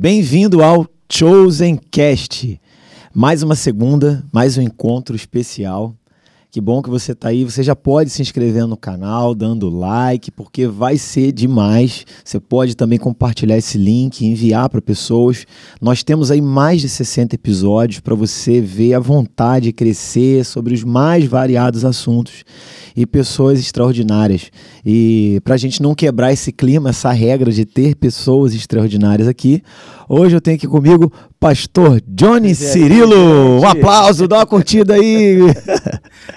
Bem-vindo ao Chosen Cast. Mais uma segunda, mais um encontro especial. Que bom que você está aí. Você já pode se inscrever no canal, dando like, porque vai ser demais. Você pode também compartilhar esse link, enviar para pessoas. Nós temos aí mais de 60 episódios para você ver à vontade crescer sobre os mais variados assuntos e pessoas extraordinárias. E para a gente não quebrar esse clima, essa regra de ter pessoas extraordinárias aqui, hoje eu tenho aqui comigo Pastor Johnny Cirilo. Um aplauso, dá uma curtida aí.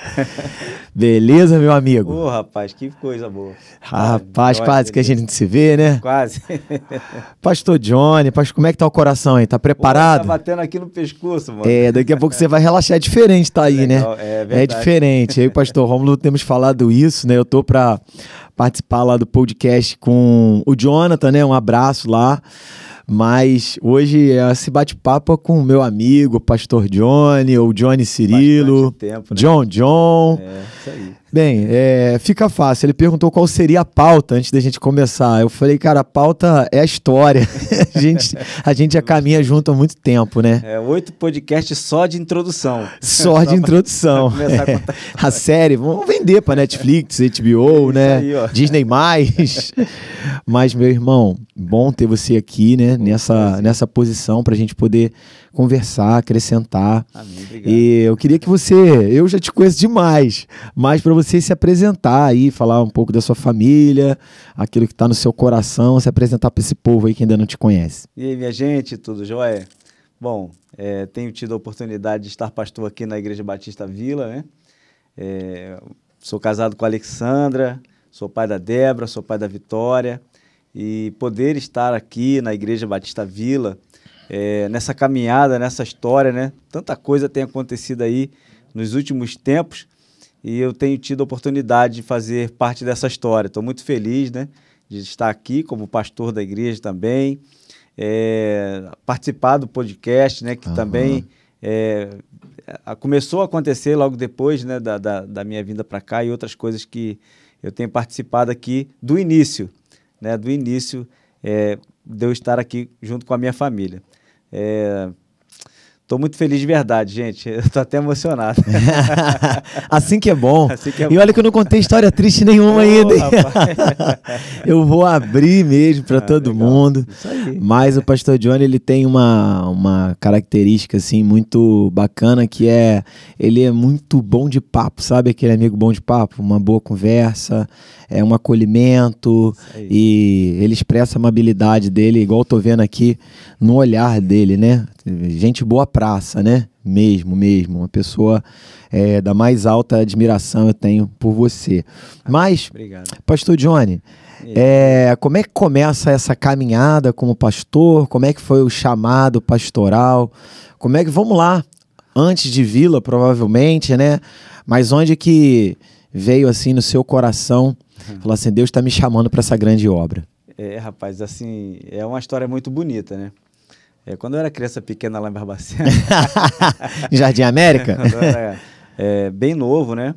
Beleza, meu amigo? Ô, oh, rapaz, que coisa boa. Rapaz, quase que a gente se vê, né? Quase. Pastor Johnny, pastor, como é que tá o coração aí? Tá preparado? Pô, tá batendo aqui no pescoço, mano. É, daqui a pouco você vai relaxar. É diferente tá aí, né? Legal, né? É, verdade. é diferente. Eu e o pastor Romulo temos falado isso, né? Eu tô pra participar lá do podcast com o Jonathan, né? Um abraço lá. Mas hoje é esse bate-papo com o meu amigo, pastor Johnny, ou Johnny Cirilo. Tempo, né? John John. É, isso aí. Bem, é, fica fácil. Ele perguntou qual seria a pauta antes da gente começar. Eu falei, cara, a pauta é a história. a, gente, a gente já caminha junto há muito tempo, né? É, oito podcasts só de introdução. Só de introdução. Pra, pra é. a, a, série, vamos vender para Netflix, HBO, né? Aí, Disney+. Mais. Mas, meu irmão, bom ter você aqui, né? Nessa, nessa posição para a gente poder conversar, acrescentar. Amém, obrigado. E eu queria que você, eu já te conheço demais, mas para você se apresentar aí, falar um pouco da sua família, aquilo que está no seu coração, se apresentar para esse povo aí que ainda não te conhece. E aí, minha gente, tudo jóia? Bom, é, tenho tido a oportunidade de estar pastor aqui na Igreja Batista Vila, né? É, sou casado com a Alexandra, sou pai da Débora, sou pai da Vitória. E poder estar aqui na Igreja Batista Vila, é, nessa caminhada, nessa história, né? Tanta coisa tem acontecido aí nos últimos tempos e eu tenho tido a oportunidade de fazer parte dessa história. Estou muito feliz, né? De estar aqui como pastor da igreja também, é, participar do podcast, né? Que uhum. também é, começou a acontecer logo depois né, da, da, da minha vinda para cá e outras coisas que eu tenho participado aqui do início, né, do início é, de eu estar aqui junto com a minha família. É, Tô muito feliz de verdade, gente. Eu tô até emocionado. assim que é bom. Assim que é e bom. olha que eu não contei história triste nenhuma oh, ainda. eu vou abrir mesmo para ah, todo legal. mundo. Isso aí. Mas o pastor Johnny, ele tem uma, uma característica assim muito bacana que é ele é muito bom de papo, sabe aquele amigo bom de papo, uma boa conversa, é um acolhimento e ele expressa a amabilidade dele, igual eu tô vendo aqui no olhar dele, né? Gente boa pra praça, né? Mesmo, mesmo. Uma pessoa é, da mais alta admiração eu tenho por você. Mas, Obrigado. Pastor Johnny, é, como é que começa essa caminhada como pastor? Como é que foi o chamado pastoral? Como é que, vamos lá, antes de Vila, provavelmente, né? Mas onde que veio assim no seu coração, uhum. falar assim, Deus está me chamando para essa grande obra? É, rapaz, assim, é uma história muito bonita, né? É, quando eu era criança pequena lá em Barbacena. em Jardim América? era, é, bem novo, né?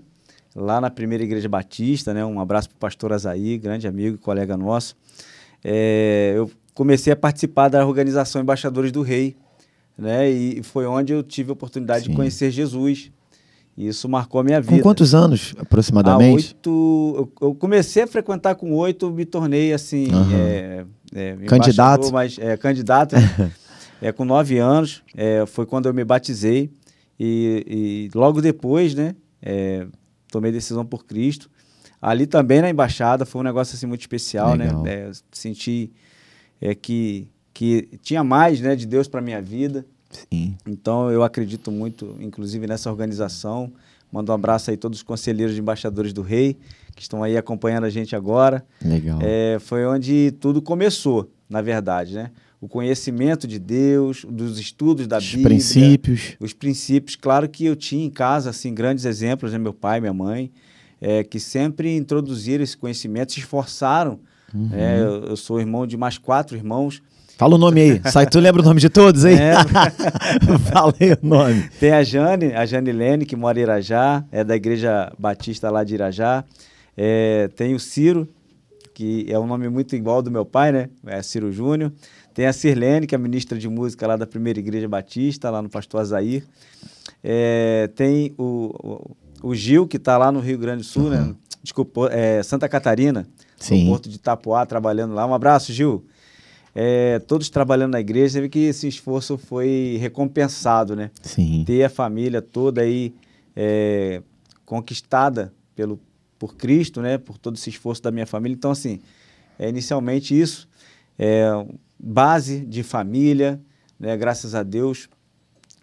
Lá na primeira igreja batista, né? Um abraço para o pastor Azaí, grande amigo e colega nosso. É, eu comecei a participar da organização Embaixadores do Rei, né? E foi onde eu tive a oportunidade Sim. de conhecer Jesus. E isso marcou a minha vida. Com quantos anos, aproximadamente? A oito, eu comecei a frequentar com oito, me tornei assim... Uhum. É, é, candidato. Mas, é, candidato. Né? É, com nove anos, é, foi quando eu me batizei. E, e logo depois, né? É, tomei decisão por Cristo. Ali também na embaixada foi um negócio assim muito especial, né? Legal. né? É, senti é, que, que tinha mais né, de Deus para minha vida. Sim. Então eu acredito muito, inclusive, nessa organização. Mando um abraço aí a todos os conselheiros de embaixadores do rei que estão aí acompanhando a gente agora. Legal. É, foi onde tudo começou, na verdade, né? o conhecimento de Deus, dos estudos da os Bíblia, princípios. os princípios. Claro que eu tinha em casa assim grandes exemplos, né? meu pai, minha mãe, é, que sempre introduziram esse conhecimento, se esforçaram. Uhum. É, eu, eu, sou irmão de mais quatro irmãos. Fala o nome aí. Sai, tu lembra o nome de todos, hein? É. Falei o nome. Tem a Jane, a Jane Lene, que mora em Irajá, é da Igreja Batista lá de Irajá. É, tem o Ciro, que é um nome muito igual ao do meu pai, né? É Ciro Júnior. Tem a Sirlene, que é ministra de música lá da Primeira Igreja Batista, lá no Pastor Azair. É, tem o, o, o, Gil, que está lá no Rio Grande do Sul, né? uhum. né? Desculpa, é, Santa Catarina, Sim. no Porto de Itapuá, trabalhando lá. Um abraço, Gil. É, todos trabalhando na igreja, você vê que esse esforço foi recompensado, né? Sim. Ter a família toda aí é, conquistada pelo, por Cristo, né? Por todo esse esforço da minha família. Então, assim, é inicialmente isso é, base de família, né, graças a Deus.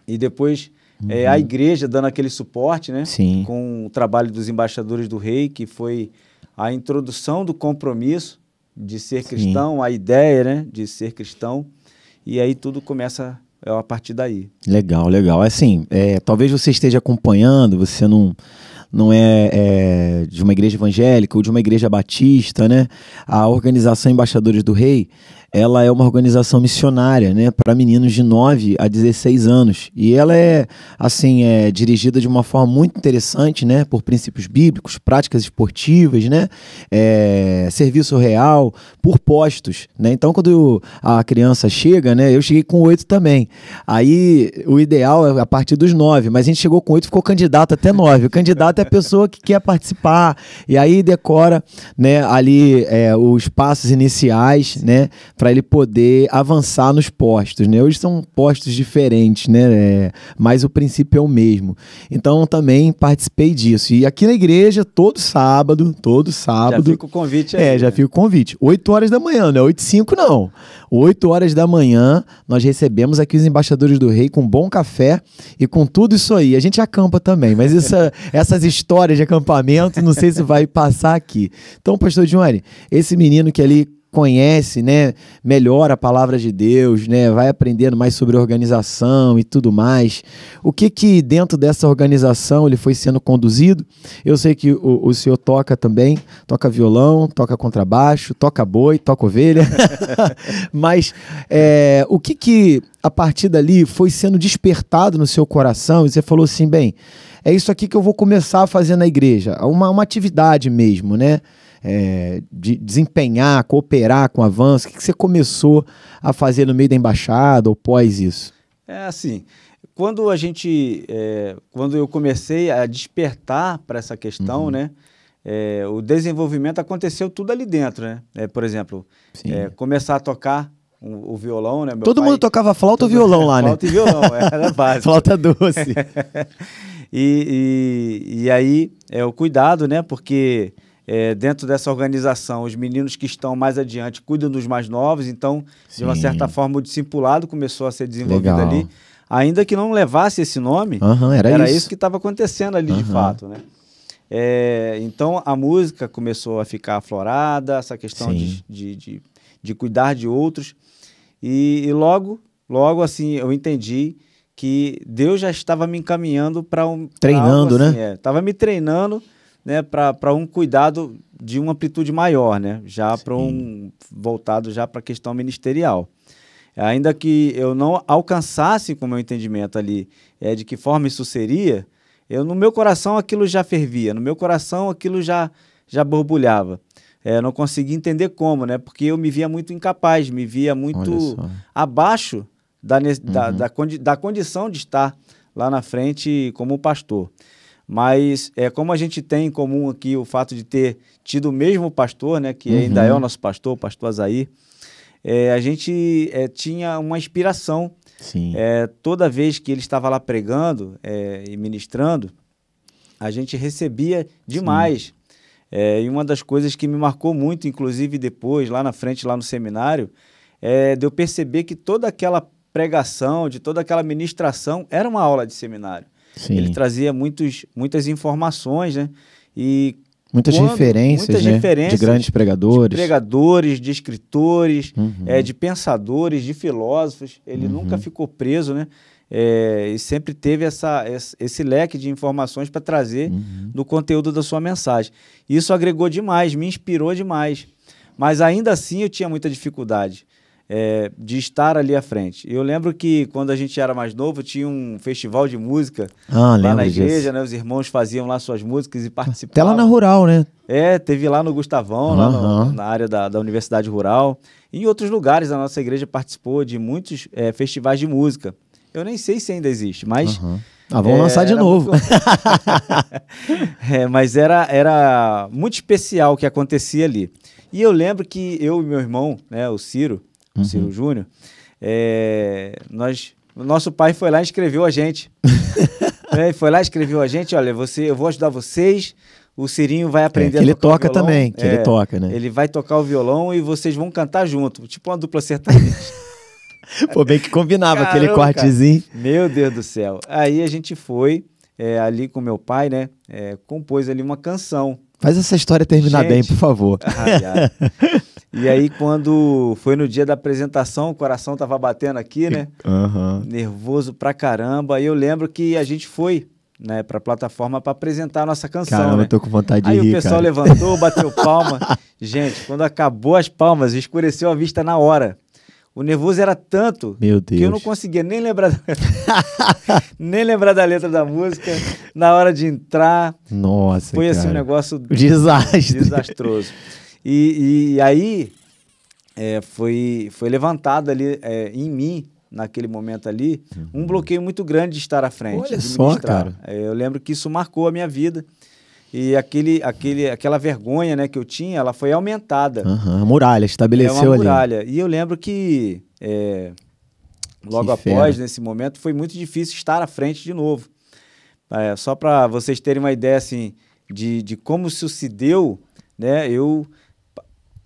E depois uhum. é, a uhum. igreja dando aquele suporte, né? Sim. Com o trabalho dos embaixadores do rei, que foi a introdução do compromisso de ser Sim. cristão, a ideia, né, de ser cristão. E aí tudo começa é, a partir daí. Legal, legal. É assim, é, talvez você esteja acompanhando, você não não é, é, de uma igreja evangélica ou de uma igreja batista, né? A organização Embaixadores do Rei, ela é uma organização missionária, né, para meninos de 9 a 16 anos. E ela é assim, é dirigida de uma forma muito interessante, né, por princípios bíblicos, práticas esportivas, né, é, serviço real, por postos, né? Então quando a criança chega, né, eu cheguei com oito também. Aí o ideal é a partir dos nove, mas a gente chegou com oito, ficou candidato até nove. O candidato é a pessoa que quer participar e aí decora, né, ali é, os passos iniciais, né, para ele poder avançar nos postos, né? Hoje são postos diferentes, né? É, mas o princípio é o mesmo. Então também participei disso. E aqui na igreja, todo sábado, todo sábado. Já fica o convite é, aí. É, já né? fica o convite. 8 horas da manhã, não é 8 e 5, não. 8 horas da manhã, nós recebemos aqui os embaixadores do rei com bom café e com tudo isso aí. A gente acampa também, mas essa, essas histórias de acampamento, não sei se vai passar aqui. Então, pastor Johnny, esse menino que ali conhece, né, melhor a palavra de Deus, né, vai aprendendo mais sobre organização e tudo mais. O que que dentro dessa organização ele foi sendo conduzido? Eu sei que o, o senhor toca também, toca violão, toca contrabaixo, toca boi, toca ovelha, mas é, o que que a partir dali foi sendo despertado no seu coração e você falou assim, bem, é isso aqui que eu vou começar a fazer na igreja, uma, uma atividade mesmo, né? é, de desempenhar, cooperar com o avanço? O que, você começou a fazer no meio da embaixada ou pós isso? É assim, quando a gente, é, quando eu comecei a despertar para essa questão, uhum. né? É, o desenvolvimento aconteceu tudo ali dentro, né? É, por exemplo, é, começar a tocar o, o violão, né? Meu Todo pai, mundo tocava flauta ou violão lá, né? Flauta e violão, é, era básico. flauta doce. e, e, e, aí é o cuidado, né? Porque é, dentro dessa organização, os meninos que estão mais adiante cuidam dos mais novos, então, Sim. de uma certa forma, o discipulado começou a ser desenvolvido Legal. ali. Ainda que não levasse esse nome, uhum, era, era, isso, isso que estava acontecendo ali uhum. de fato, né? É, então a música começou a ficar aflorada, essa questão de, de, de, de, cuidar de outros. E, e, logo, logo assim, eu entendi que Deus já estava me encaminhando para um. Treinando, algo, né? Estava assim, é, me treinando né, para um cuidado de uma amplitude maior, né, já para um voltado já para a questão ministerial. Ainda que eu não alcançasse com o meu entendimento ali é, de que forma isso seria, eu no meu coração aquilo já fervia, no meu coração aquilo já já borbulhava. É, não conseguia entender como, né? Porque eu me via muito incapaz, me via muito abaixo da, uhum. da, da, condi da condição de estar lá na frente como pastor. Mas é, como a gente tem em comum aqui o fato de ter tido o mesmo pastor, né, que uhum. ainda é o uhum. nosso pastor, o pastor Azaí, é, a gente é, tinha uma inspiração. Sim. É, toda vez que ele estava lá pregando é, e ministrando, a gente recebia demais. É, e uma das coisas que me marcou muito, inclusive depois, lá na frente, lá no seminário, é de eu perceber que toda aquela pregação, de toda aquela ministração, era uma aula de seminário. Sim. Ele trazia muitos, muitas informações, né? E Muitas Quando, referências, muitas né? referências de grandes pregadores. De pregadores, de escritores, uhum. é, de pensadores, de filósofos. Ele uhum. nunca ficou preso, né? É, e sempre teve essa, esse leque de informações para trazer uhum. do conteúdo da sua mensagem. Isso agregou demais, me inspirou demais. Mas ainda assim eu tinha muita dificuldade é, de estar ali à frente. Eu lembro que quando a gente era mais novo, tinha um festival de música ah, lá na igreja, disso. né? Os irmãos faziam lá suas músicas e participavam. Até lá na Rural, né? É, teve lá no Gustavão, uhum. lá no, na área da, da, Universidade Rural. E em outros lugares a nossa igreja participou de muitos é, festivais de música. Eu nem sei se ainda existe, mas... Uhum. Ah, vamos é, lançar de novo. Muito... é, mas era, era muito especial o que acontecia ali. E eu lembro que eu e meu irmão, né, o Ciro, o uhum. Ciro Júnior, é, nós, nosso pai foi lá e escreveu a gente. é, foi lá e escreveu a gente, olha, você, eu vou ajudar vocês, o Cirinho vai aprender é, que ele toca também, que é, ele toca, né? Ele vai tocar o violão e vocês vão cantar junto, tipo uma dupla sertaneja. Pô, bem que combinava Caramba, aquele cortezinho. Cara. Meu Deus do céu. Aí a gente foi é, ali com meu pai, né? É, compôs ali uma canção Faz essa história terminar Gente, bem, por favor. e aí, quando foi no dia da apresentação, o coração tava batendo aqui, né? Uhum. Nervoso pra caramba. E eu lembro que a gente foi né, pra plataforma para apresentar a nossa canção. Caramba, né? eu tô com vontade de aí rir, Aí o pessoal cara. levantou, bateu palma. Gente, quando acabou as palmas, escureceu a vista na hora. O nervoso era tanto que eu não conseguia nem lembrar da... nem lembrar da letra da música na hora de entrar. Nossa, foi cara. assim um negócio Desastre. desastroso. E, e aí é, foi foi levantado ali é, em mim naquele momento ali um uhum. bloqueio muito grande de estar à frente. Olha só, cara. É, eu lembro que isso marcou a minha vida. E aquele, aquele, aquela vergonha né, que eu tinha, ela foi aumentada. Uhum, a muralha estabeleceu é uma muralha. Ali. E eu lembro que é, logo que após, fera. nesse momento, foi muito difícil estar à frente de novo. É, só para vocês terem uma ideia assim, de, de como isso se deu, né, eu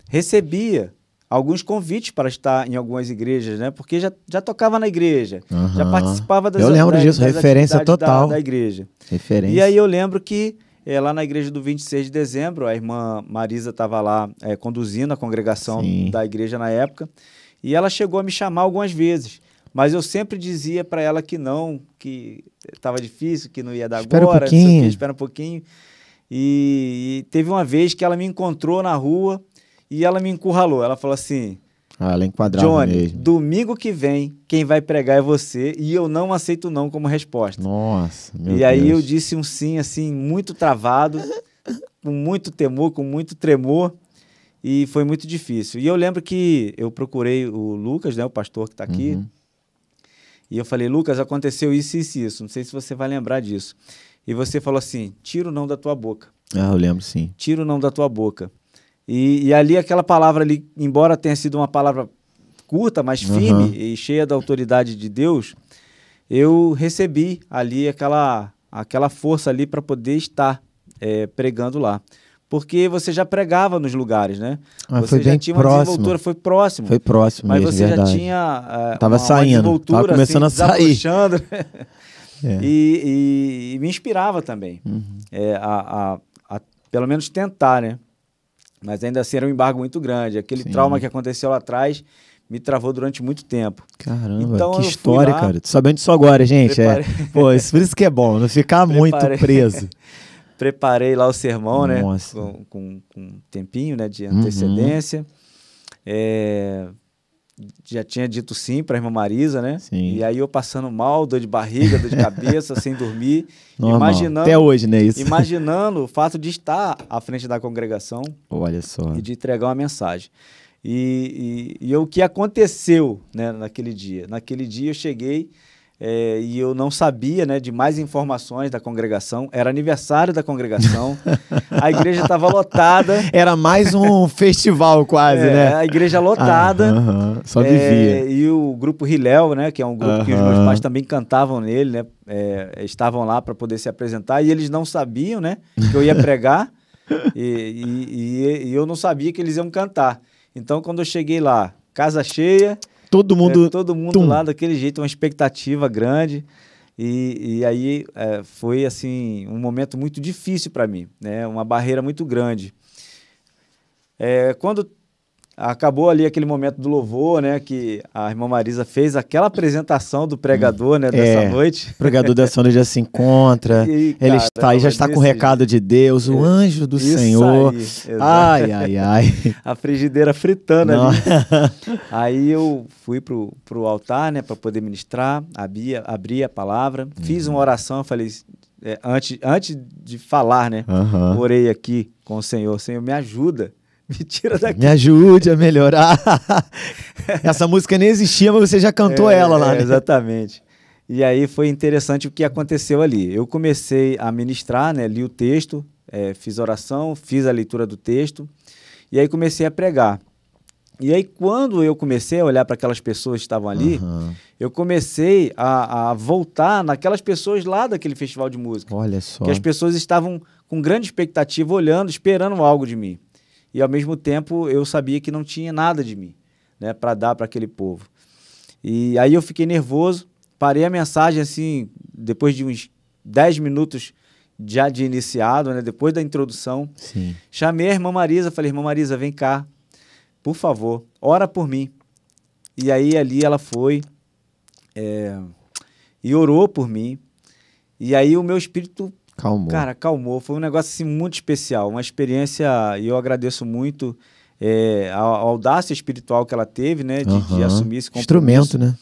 recebia alguns convites para estar em algumas igrejas, né? Porque já, já tocava na igreja, uhum. já participava das Eu lembro disso, referência total da, da igreja. Referência. E aí eu lembro que é, lá na igreja do 26 de dezembro, a irmã Marisa estava lá é, conduzindo a congregação Sim. da igreja na época, e ela chegou a me chamar algumas vezes, mas eu sempre dizia para ela que não, que estava difícil, que não ia dar espera agora, um pouquinho. espera um pouquinho. E, e teve uma vez que ela me encontrou na rua e ela me encurralou. Ela falou assim: ah, ela é enquadrava Johnny, mesmo. domingo que vem, quem vai pregar é você e eu não aceito não como resposta. Nossa, meu E Deus. aí eu disse um sim, assim, muito travado, com muito temor, com muito tremor e foi muito difícil. E eu lembro que eu procurei o Lucas, né, o pastor que está aqui, uhum. e eu falei, Lucas, aconteceu isso, isso isso, não sei se você vai lembrar disso. E você falou assim, tira o não da tua boca. Ah, eu lembro sim. Tira o não da tua boca. E, e, ali aquela palavra ali, embora tenha sido uma palavra curta, mas firme e cheia da autoridade de Deus, eu recebi ali aquela, aquela força ali para poder estar é, pregando lá. Porque você já pregava nos lugares, né? Mas ah, você foi já bem tinha uma próximo. desenvoltura, foi próximo. Foi próximo, mas mesmo, você verdade. já tinha. Uh, tava uma, saindo, uma tava assim, começando assim, a sair. Né? é. e, e, e, me inspirava também uhum. é, a, a, a, pelo menos tentar, né? Mas ainda assim era um embargo muito grande. Aquele Sim. trauma que aconteceu lá atrás me travou durante muito tempo. Caramba, então, que história, lá, cara. Sabendo disso agora, gente. É. Pô, isso, por isso que é bom, não ficar preparei... muito preso. preparei lá o sermão, né? Nossa. né? Com, com, com, um tempinho né, de uhum. antecedência. Uhum. É, já tinha dito sim para a irmã Marisa, né? Sim. E aí eu passando mal, dor de barriga, dor de cabeça, sem dormir, Normal. imaginando até hoje, né, isso? Imaginando o fato de estar à frente da congregação, olha só, e de entregar uma mensagem. E, e, e o que aconteceu, né, naquele dia? Naquele dia eu cheguei é, e eu não sabia né, de mais informações da congregação. Era aniversário da congregação, a igreja estava lotada. Era mais um festival quase, é, né? A igreja lotada. Ah, uh -huh. Só vivia. É, e o grupo Hilel, né, que é um grupo uh -huh. que os meus pais também cantavam nele, né, é, estavam lá para poder se apresentar e eles não sabiam né, que eu ia pregar e, e, e, e eu não sabia que eles iam cantar. Então, quando eu cheguei lá, casa cheia todo é, mundo. É, todo mundo tum. lá daquele jeito, uma expectativa grande. E, e aí é, foi assim um momento muito difícil para mim, né? uma barreira muito grande. É, quando acabou ali aquele momento do louvor, né? Que a irmã Marisa fez aquela apresentação do pregador, né? Dessa é, noite. O pregador dessa noite já se encontra. E, ele cara, está aí, já está com o recado de Deus, o anjo do Isso Senhor. Aí, ai, ai, ai. a frigideira fritando Não. ali. aí eu fui pro, pro altar, né? Para poder ministrar, abri, abri a palavra, fiz uma uhum. oração, falei, é, antes, antes de falar, né? Uhum. Orei aqui com o Senhor. Senhor, me ajuda Me tira daqui. Me ajude a melhorar. Essa música nem existia, mas você já cantou é, ela lá. Né? Exatamente. E aí foi interessante o que aconteceu ali. Eu comecei a ministrar, né? Li o texto, é, fiz oração, fiz a leitura do texto. E aí comecei a pregar. E aí, quando eu comecei a olhar para aquelas pessoas que estavam ali, uhum. eu comecei a, a, voltar naquelas pessoas lá daquele festival de música. Olha só. Que as pessoas estavam com grande expectativa, olhando, esperando algo de mim e ao mesmo tempo eu sabia que não tinha nada de mim, né, para dar para aquele povo. E aí eu fiquei nervoso, parei a mensagem assim, depois de uns 10 minutos já de iniciado, né, depois da introdução. Sim. Chamei a irmã Marisa, falei: "Irmã Marisa, vem cá. Por favor, ora por mim". E aí ali ela foi é, e orou por mim. E aí o meu espírito Calmou. Cara, calmou. Foi um negócio assim, muito especial, uma experiência, e eu agradeço muito é, a, a, audácia espiritual que ela teve, né, de, uhum. de assumir esse compromisso. Instrumento, né?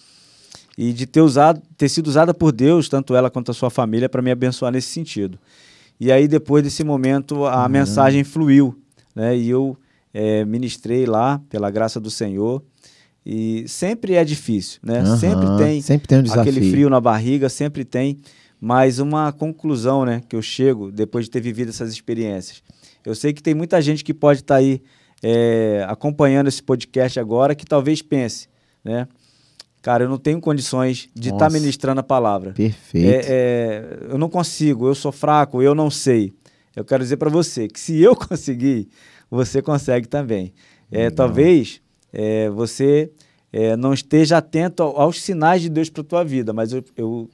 E de ter, usado, ter sido usada por Deus, tanto ela quanto a sua família, para me abençoar nesse sentido. E aí, depois desse momento, a uhum. mensagem fluiu, né? E eu é, ministrei lá, pela graça do Senhor. E sempre é difícil, né? Uhum. Sempre tem, sempre tem um aquele frio na barriga, sempre tem mas uma conclusão né, que eu chego depois de ter vivido essas experiências. Eu sei que tem muita gente que pode estar tá aí é, acompanhando esse podcast agora que talvez pense, né? Cara, eu não tenho condições de estar tá ministrando a palavra. Perfeito. É, é, eu não consigo, eu sou fraco, eu não sei. Eu quero dizer para você que se eu conseguir, você consegue também. É, talvez é, você é, não esteja atento aos sinais de Deus para a tua vida, mas eu, eu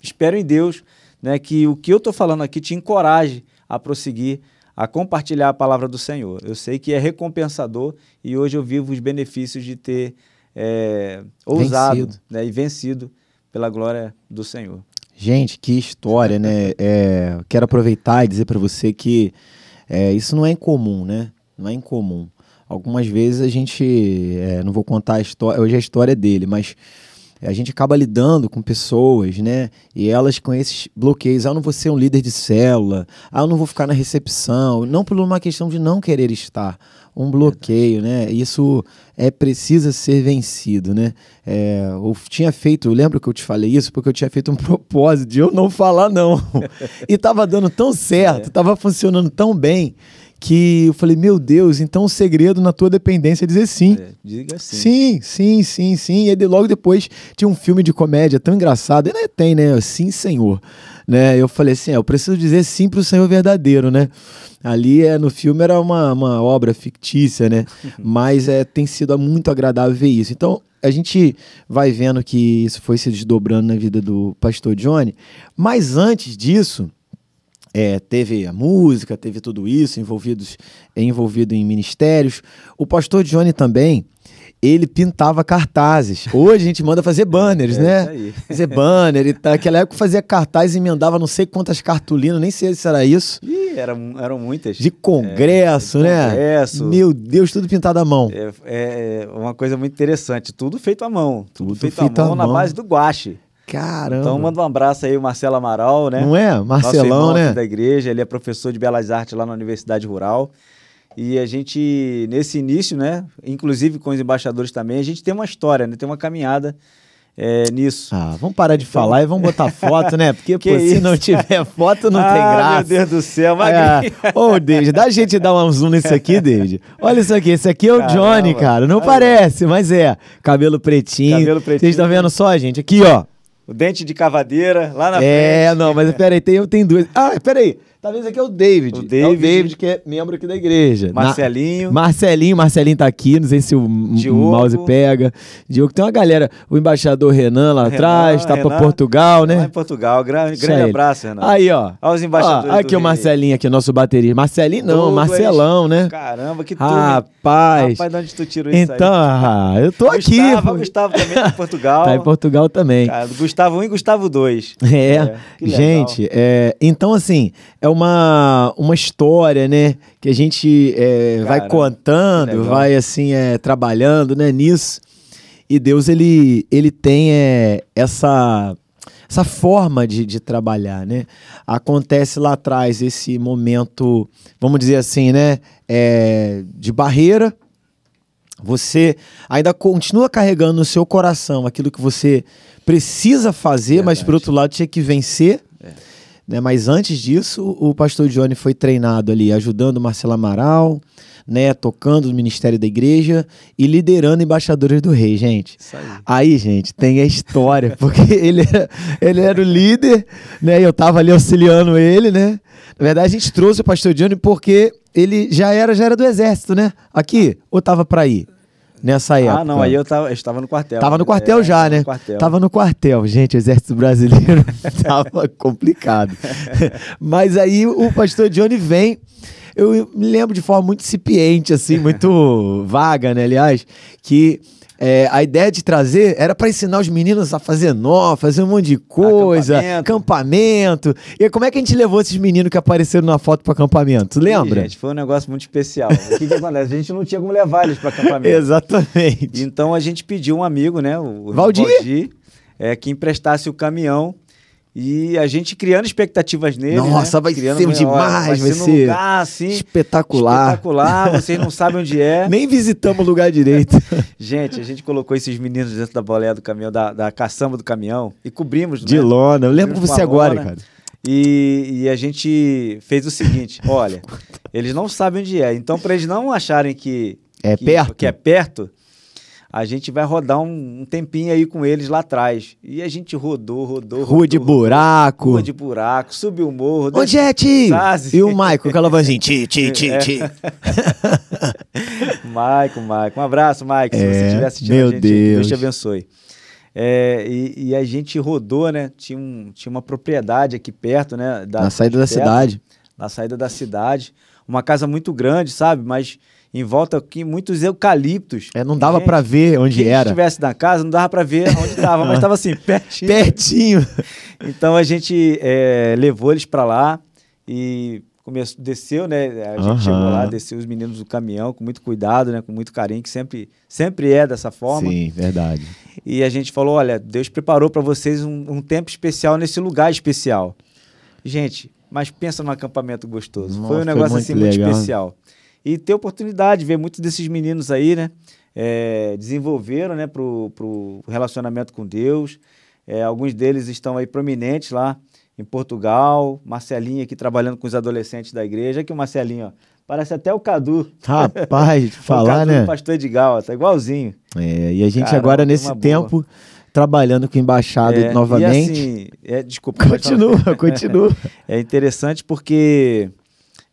espero em Deus né, que o que eu estou falando aqui te encoraje a prosseguir, a compartilhar a palavra do Senhor. Eu sei que é recompensador e hoje eu vivo os benefícios de ter é, ousado né, e vencido pela glória do Senhor. Gente, que história, né? É, quero aproveitar e dizer para você que é, isso não é incomum, né? Não é incomum. Algumas vezes a gente, é, não vou contar a história, hoje a história é dele, mas a gente acaba lidando com pessoas, né? E elas com esses bloqueios, ah, eu não vou ser um líder de célula, ah, eu não vou ficar na recepção, não por uma questão de não querer estar, um bloqueio, Verdade. né? Isso é precisa ser vencido, né? É, eu tinha feito, eu lembro que eu te falei isso porque eu tinha feito um propósito de eu não falar não, e tava dando tão certo, é. tava funcionando tão bem que eu falei, meu Deus, então o segredo na tua dependência é dizer sim. É, diga sim. Sim, sim, sim, sim. E logo depois tinha um filme de comédia tão engraçado, ainda né, tem, né? Sim, Senhor. Né? Eu falei assim, é, eu preciso dizer sim para o Senhor verdadeiro, né? Ali é, no filme era uma, uma obra fictícia, né? Uhum. Mas é, tem sido muito agradável ver isso. Então, a gente vai vendo que isso foi se desdobrando na vida do pastor Johnny. Mas antes disso, é, teve a música, teve tudo isso, envolvidos, envolvido em ministérios. O pastor Johnny também, ele pintava cartazes. Hoje a gente manda fazer banners, é, né? Isso Fazer banner e tal. Naquela época fazia cartaz, emendava não sei quantas cartolinas, nem sei se era isso. Ih, era, eram muitas. De congresso, é, de né? Meu Deus, tudo pintado à mão. É, é, é, uma coisa muito interessante. Tudo feito à mão. Tudo, tudo feito, feito, à mão, à mão. na base do guache. Caramba. Então manda um abraço aí, o Marcelo Amaral, né? Não é? Marcelão, né? da igreja, ele é professor de Belas Artes lá na Universidade Rural. E a gente, nesse início, né? Inclusive com os embaixadores também, a gente tem uma história, né? Tem uma caminhada é, nisso. Ah, vamos parar de então... falar e vamos botar foto, né? Porque pô, se não tiver foto, não ah, tem graça. Meu Deus do céu, Magrinho. É. Ô, é. oh, David, dá a gente dar um zoom nisso aqui, David. Olha isso aqui, esse aqui é o Caramba. Johnny, cara. Não Caramba. parece, mas é. Cabelo pretinho. Cabelo pretinho. Vocês estão vendo só, gente? Aqui, ó. O dente de cavadeira lá na é, frente. É, não, mas peraí, tem, tem duas. Ah, peraí. Talvez aqui é o David. O David. É o David, que é membro aqui da igreja. Marcelinho. Na... Marcelinho, Marcelinho tá aqui, não sei se o Diogo. mouse pega. Diogo, tem uma galera, o embaixador Renan lá atrás, tá para pra Portugal, né? Lá é em Portugal, grande, grande abraço, Renan. Aí, ó. Olha os embaixadores. Ó, aqui o Marcelinho, aqui, o nosso baterista. Marcelinho não, Douglas. Marcelão, né? Caramba, que tudo. Rapaz. Rapaz, de onde tu tirou então, isso aí? Então, ah, eu tô aqui. Gustavo, Gustavo também tá é em Portugal. tá em Portugal também. Cara, Gustavo 1 e Gustavo 2. É. é. Gente, é, então assim, é uma, uma história, né? Que a gente é, vai contando, vai assim, é, trabalhando né, nisso. E Deus, ele, ele tem é, essa essa forma de, de trabalhar, né? Acontece lá atrás esse momento, vamos dizer assim, né? É, de barreira. Você ainda continua carregando no seu coração aquilo que você precisa fazer, Verdade. mas por outro lado tinha que vencer. É. Né? Mas antes disso, o pastor Johnny foi treinado ali, ajudando o Marcelo Amaral, né? tocando no Ministério da Igreja e liderando Embaixadores do Rei, gente. Isso aí. aí, gente, tem a história, porque ele era, ele era o líder, né? eu estava ali auxiliando ele, né? Na verdade, a gente trouxe o pastor Johnny porque ele já era, já era do exército, né? Aqui, ou tava para ir? nessa ah, época. Ah, não, aí eu, tava, estava no quartel. Tava no quartel é, já, né? quartel. Tava no quartel, gente, o exército brasileiro tava complicado. Mas aí o pastor Johnny vem, eu me lembro de forma muito incipiente, assim, muito vaga, né, aliás, que é, a ideia de trazer era para ensinar os meninos a fazer nó, fazer um monte de coisa, acampamento. acampamento. E como é que a gente levou esses meninos que apareceram na foto para acampamento? Lembra? E, gente, foi um negócio muito especial. o que, que acontece? A gente não tinha como levar eles para acampamento. Exatamente. Então a gente pediu um amigo, né? O Valdir. Valdir é, que emprestasse o caminhão e a gente criando expectativas nele. Né? Nossa, né? vai criando ser demais, vai, vai ser, ser lugar, assim, espetacular. Espetacular, vocês não sabem onde é. Nem visitamos o lugar direito. gente, a gente colocou esses meninos dentro da boleia do caminhão, da, da caçamba do caminhão, e cobrimos. De né? lona, eu lembro você agora, lona, cara. E, e, a gente fez o seguinte: olha, eles não sabem onde é, então para eles não acharem que. É que, perto? Que é perto, a gente vai rodar um, tempinho aí com eles lá atrás. E a gente rodou, rodou. Rua rodou, de buraco. Rua de buraco, subiu o morro. Onde é, tio? E o Maico, aquela vozinha, ti, ti, ti, ti. Maico, Maico. Um abraço, Maico. Se é, você estiver assistindo meu a gente, Deus. Deus te abençoe. É, e, e, a gente rodou, né? Tinha, um, tinha uma propriedade aqui perto, né? Da, na saída da perto, cidade. Na saída da cidade. Uma casa muito grande, sabe? Mas em volta aqui muitos eucaliptos. É, não dava para ver onde era. Se estivesse na casa, não dava para ver onde estava, mas estava ah, assim, pertinho. Pertinho. Então a gente é, levou eles para lá e começou, desceu, né? A gente uhum. chegou lá, desceu os meninos do caminhão com muito cuidado, né? Com muito carinho, que sempre, sempre é dessa forma. Sim, verdade. E a gente falou, olha, Deus preparou para vocês um, um tempo especial nesse lugar especial. Gente, mas pensa no acampamento gostoso. Nossa, foi um negócio foi assim, muito assim legal. muito especial e ter oportunidade, de ver muitos desses meninos aí, né? É, desenvolveram, né, para o relacionamento com Deus. É, alguns deles estão aí prominentes lá em Portugal. Marcelinho aqui trabalhando com os adolescentes da igreja. Aqui o Marcelinho, ó, parece até o Cadu. Rapaz, falar, Cadu, né? O pastor Edgal, tá igualzinho. É, e a gente agora tá nesse tempo trabalhando com embaixada é, novamente. E assim, é, desculpa. Continua, continua. É interessante porque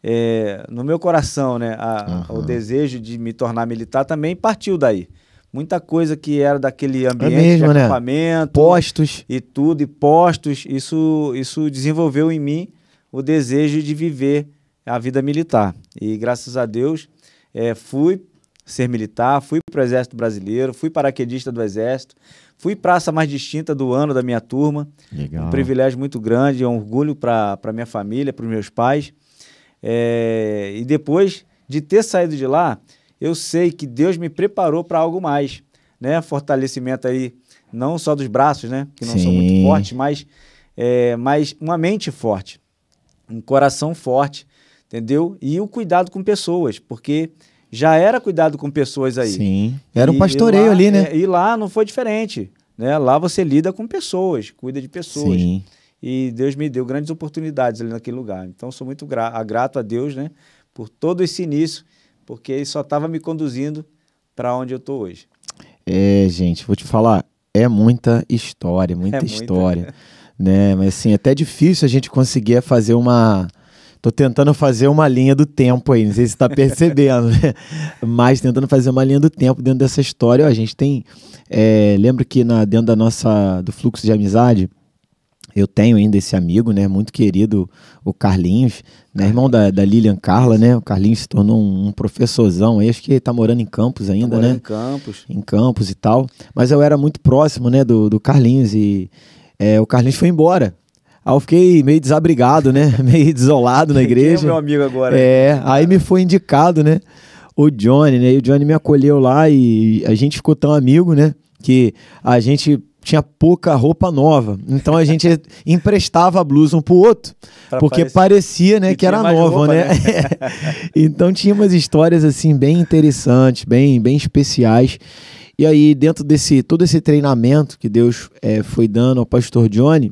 é, no meu coração, né, a, uhum. o desejo de me tornar militar também partiu daí. Muita coisa que era daquele é ambiente é mesmo, de né? acampamento, né? postos e tudo, e postos, isso, isso desenvolveu em mim o desejo de viver a vida militar. E graças a Deus é, fui ser militar, fui para o Exército Brasileiro, fui paraquedista do Exército, fui praça mais distinta do ano da minha turma. Legal. Um privilégio muito grande, um orgulho para minha família, para os meus pais. É, e depois de ter saído de lá, eu sei que Deus me preparou para algo mais, né? Fortalecimento aí, não só dos braços, né? Que não Sim. são muito fortes, mas, é, mas uma mente forte, um coração forte, entendeu? E o cuidado com pessoas, porque já era cuidado com pessoas aí. Sim, era um e, pastoreio e lá, ali, né? É, e lá não foi diferente, né? Lá você lida com pessoas, cuida de pessoas. Sim e Deus me deu grandes oportunidades ali naquele lugar. Então, sou muito gra ah, grato a Deus né, por todo esse início, porque ele só estava me conduzindo para onde eu estou hoje. É, gente, vou te falar, é muita história, muita é história. Muita, né? Mas assim, até difícil a gente conseguir fazer uma. Tô tentando fazer uma linha do tempo aí, não sei se está percebendo, né? mas tentando fazer uma linha do tempo dentro dessa história. Ó, a gente tem, é, lembro que na, dentro da nossa do fluxo de amizade, eu tenho ainda esse amigo, né, muito querido, o Carlinhos, né, irmão da, da Lilian Carla, né, o Carlinhos se tornou um, um professorzão aí, acho que ele tá morando em Campos ainda, tá né? em Campos. Em Campos e tal, mas eu era muito próximo, né, do, do Carlinhos e é, o Carlinhos foi embora, Aí eu fiquei meio desabrigado, né? Meio desolado na igreja. Quem é meu amigo agora? É, aí me foi indicado, né? O Johnny, né? E o Johnny me acolheu lá e a gente ficou tão amigo, né? Que a gente tinha pouca roupa nova. Então a gente emprestava a blusa um pro outro, pra porque parecer... parecia, né, que, era nova, roupa, né? né? então tinha umas histórias assim bem interessantes, bem bem especiais. E aí dentro desse todo esse treinamento que Deus é, foi dando ao pastor Johnny,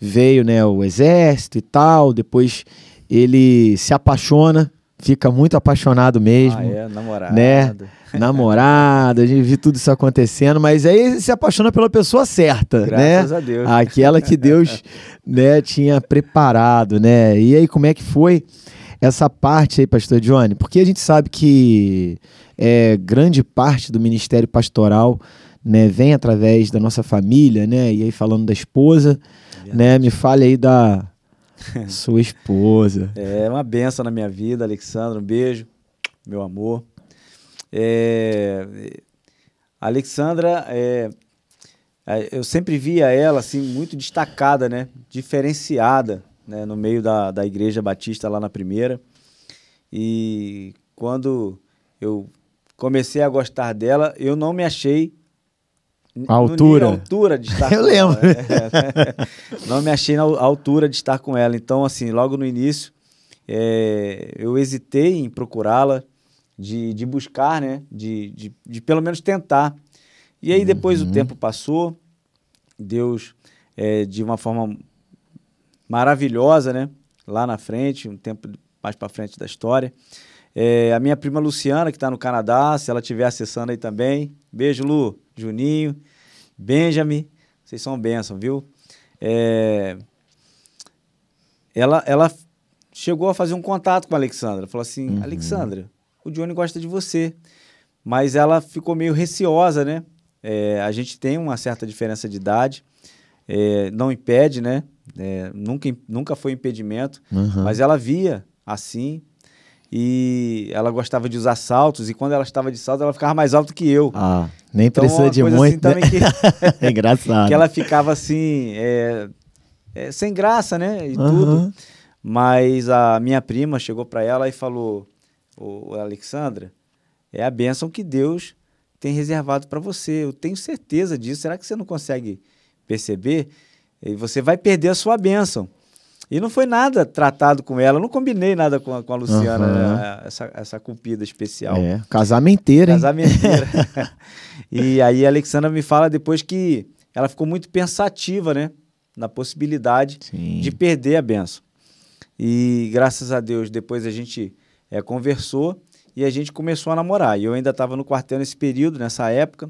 veio, né, o exército e tal, depois ele se apaixona fica muito apaixonado mesmo. Ah, é, namorado. Né? Namorado, a gente vê tudo isso acontecendo, mas aí se apaixona pela pessoa certa, né? Graças né? a Deus. Aquela que Deus né, tinha preparado, né? E aí, como é que foi essa parte aí, pastor Johnny? Porque a gente sabe que é, grande parte do ministério pastoral né, vem através da nossa família, né? E aí falando da esposa, né? Me fale aí da Sua esposa. É uma benção na minha vida, Alexandra. Um beijo, meu amor. É, Alexandra, é, eu sempre via ela assim muito destacada, né? Diferenciada né? no meio da, da igreja batista lá na primeira. E quando eu comecei a gostar dela, eu não me achei a altura. Nível, a altura de estar Eu lembro. Né? Não me achei na altura de estar com ela. Então, assim, logo no início, é, eu hesitei em procurá-la, de, de buscar, né? De, de, de, pelo menos tentar. E aí, depois uhum. o tempo passou, Deus, é, de uma forma maravilhosa, né? Lá na frente, um tempo mais para frente da história, é, a minha prima Luciana, que está no Canadá, se ela estiver acessando aí também. Beijo, Lu, Juninho, Benjamin. Vocês são bênção, viu? É, ela, ela chegou a fazer um contato com a Alexandra. Falou assim: uhum. Alexandra, o Johnny gosta de você. Mas ela ficou meio receosa, né? É, a gente tem uma certa diferença de idade, é, não impede, né? É, nunca, nunca foi impedimento, uhum. mas ela via assim e ela gostava de usar saltos, e quando ela estava de salto, ela ficava mais alta que eu. Ah, nem então, precisa de muito. Assim, né? que, é engraçado. que ela ficava assim, é, é, sem graça, né? E uhum. tudo. Mas a minha prima chegou para ela e falou: Ô, Alexandra, é a bênção que Deus tem reservado para você. Eu tenho certeza disso. Será que você não consegue perceber? E você vai perder a sua bênção. E não foi nada tratado com ela. Eu não combinei nada com a, com a Luciana, uhum. né? essa, essa cupida especial. É, casamenteira, hein? Casamenteira. e aí a Alexandra me fala depois que ela ficou muito pensativa, né? Na possibilidade Sim. de perder a benção. E graças a Deus, depois a gente é, conversou e a gente começou a namorar. E eu ainda estava no quartel nesse período, nessa época.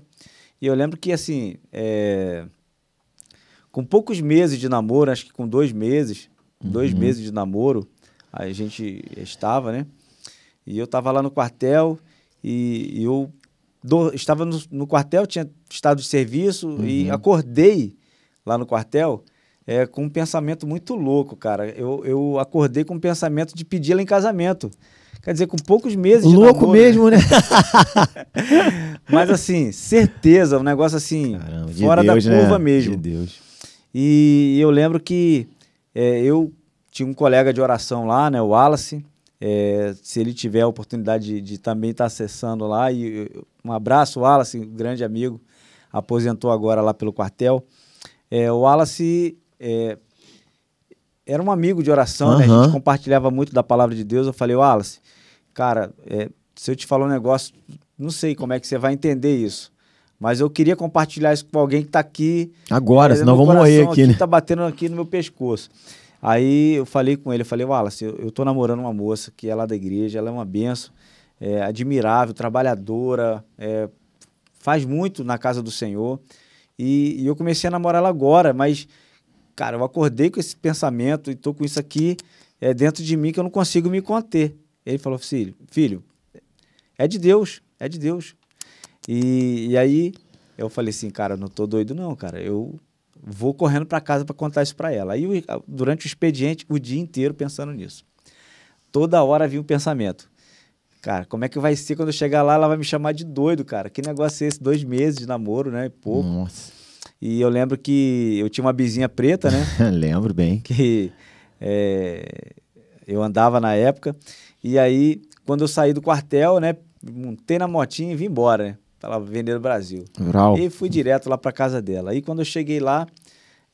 E eu lembro que, assim, é... com poucos meses de namoro, acho que com dois meses, dois uhum. meses de namoro, a gente estava, né? E eu estava lá no quartel e, e eu do, estava no, no, quartel, tinha estado de serviço uhum. e acordei lá no quartel é, com um pensamento muito louco, cara. Eu, eu acordei com o pensamento de pedir ela em casamento. Quer dizer, com poucos meses Louco namoro, né? mesmo, né? Mas assim, certeza, um negócio assim, Caramba, de fora Deus, da né? curva né? mesmo. De Deus. E eu lembro que é, eu tinha um colega de oração lá, né, o Wallace. É, se ele tiver a oportunidade de, de também estar tá acessando lá. E um abraço, Wallace, grande amigo, aposentou agora lá pelo quartel. É, o Wallace é, era um amigo de oração, uhum. né? a gente compartilhava muito da palavra de Deus. Eu falei, Wallace, cara, é, se eu te falar um negócio, não sei como é que você vai entender isso. Mas eu queria compartilhar isso com alguém que está aqui. Agora, é, senão vamos morrer aqui, né? Está batendo aqui no meu pescoço. Aí eu falei com ele, eu falei, Wallace, eu estou namorando uma moça que é lá da igreja, ela é uma benção, é, admirável, trabalhadora, é, faz muito na casa do Senhor. E, e eu comecei a namorar ela agora, mas, cara, eu acordei com esse pensamento e estou com isso aqui é, dentro de mim que eu não consigo me conter. Ele falou, filho, filho, é de Deus, é de Deus. E, e aí eu falei assim, cara, não tô doido não, cara. Eu vou correndo para casa para contar isso para ela. Aí durante o expediente, o dia inteiro pensando nisso. Toda hora vinha um pensamento. Cara, como é que vai ser quando eu chegar lá? Ela vai me chamar de doido, cara. Que negócio é esse? Dois meses de namoro, né? E Nossa. E eu lembro que eu tinha uma bizinha preta, né? lembro bem. Que é, eu andava na época. E aí, quando eu saí do quartel, né? Montei na motinha e vim embora, né? Tava vendendo Brasil. Rural. E fui direto lá para casa dela. Aí quando eu cheguei lá,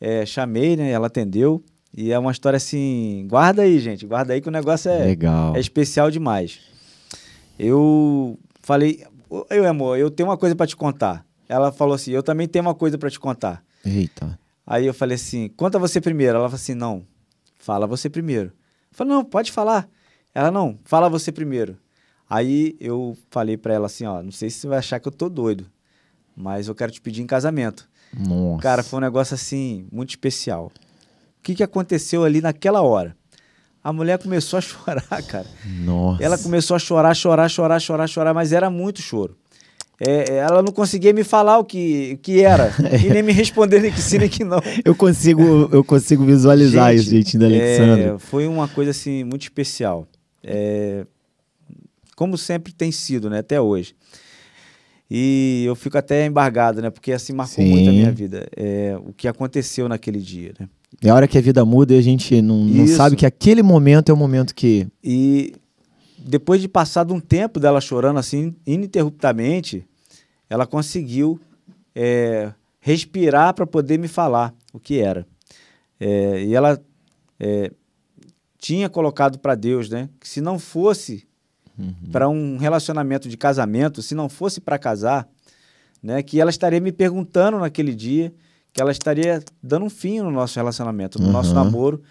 é, chamei, né? Ela atendeu. E é uma história assim. Guarda aí, gente. Guarda aí que o negócio é, Legal. é especial demais. Eu falei, eu, amor, eu tenho uma coisa para te contar. Ela falou assim, eu também tenho uma coisa para te contar. Eita. Aí eu falei assim, conta você primeiro. Ela falou assim, não, fala você primeiro. Eu falei, não, pode falar. Ela, não, fala você primeiro. Aí eu falei para ela assim, ó, não sei se você vai achar que eu tô doido, mas eu quero te pedir em casamento. Nossa. Cara, foi um negócio assim muito especial. O que, que aconteceu ali naquela hora? A mulher começou a chorar, cara. Nossa. Ela começou a chorar, chorar, chorar, chorar, chorar, mas era muito choro. É, é ela não conseguia me falar o que, que era e nem me responder nem que sim nem que não. Eu consigo, eu consigo visualizar gente, isso, gente, da Alexandre. É, foi uma coisa assim muito especial. É, como sempre tem sido, né, até hoje. E eu fico até embargado, né? Porque assim marcou Sim. muito a minha vida. É, o que aconteceu naquele dia, né? É a hora que a vida muda e a gente não, não sabe que aquele momento é o momento que. E depois de passado um tempo dela chorando assim, ininterruptamente, ela conseguiu é, respirar para poder me falar o que era. É, e ela é, tinha colocado para Deus, né? Que se não fosse uhum. para um relacionamento de casamento, se não fosse para casar, né, que ela estaria me perguntando naquele dia, que ela estaria dando um fim no nosso relacionamento, no uhum. nosso namoro,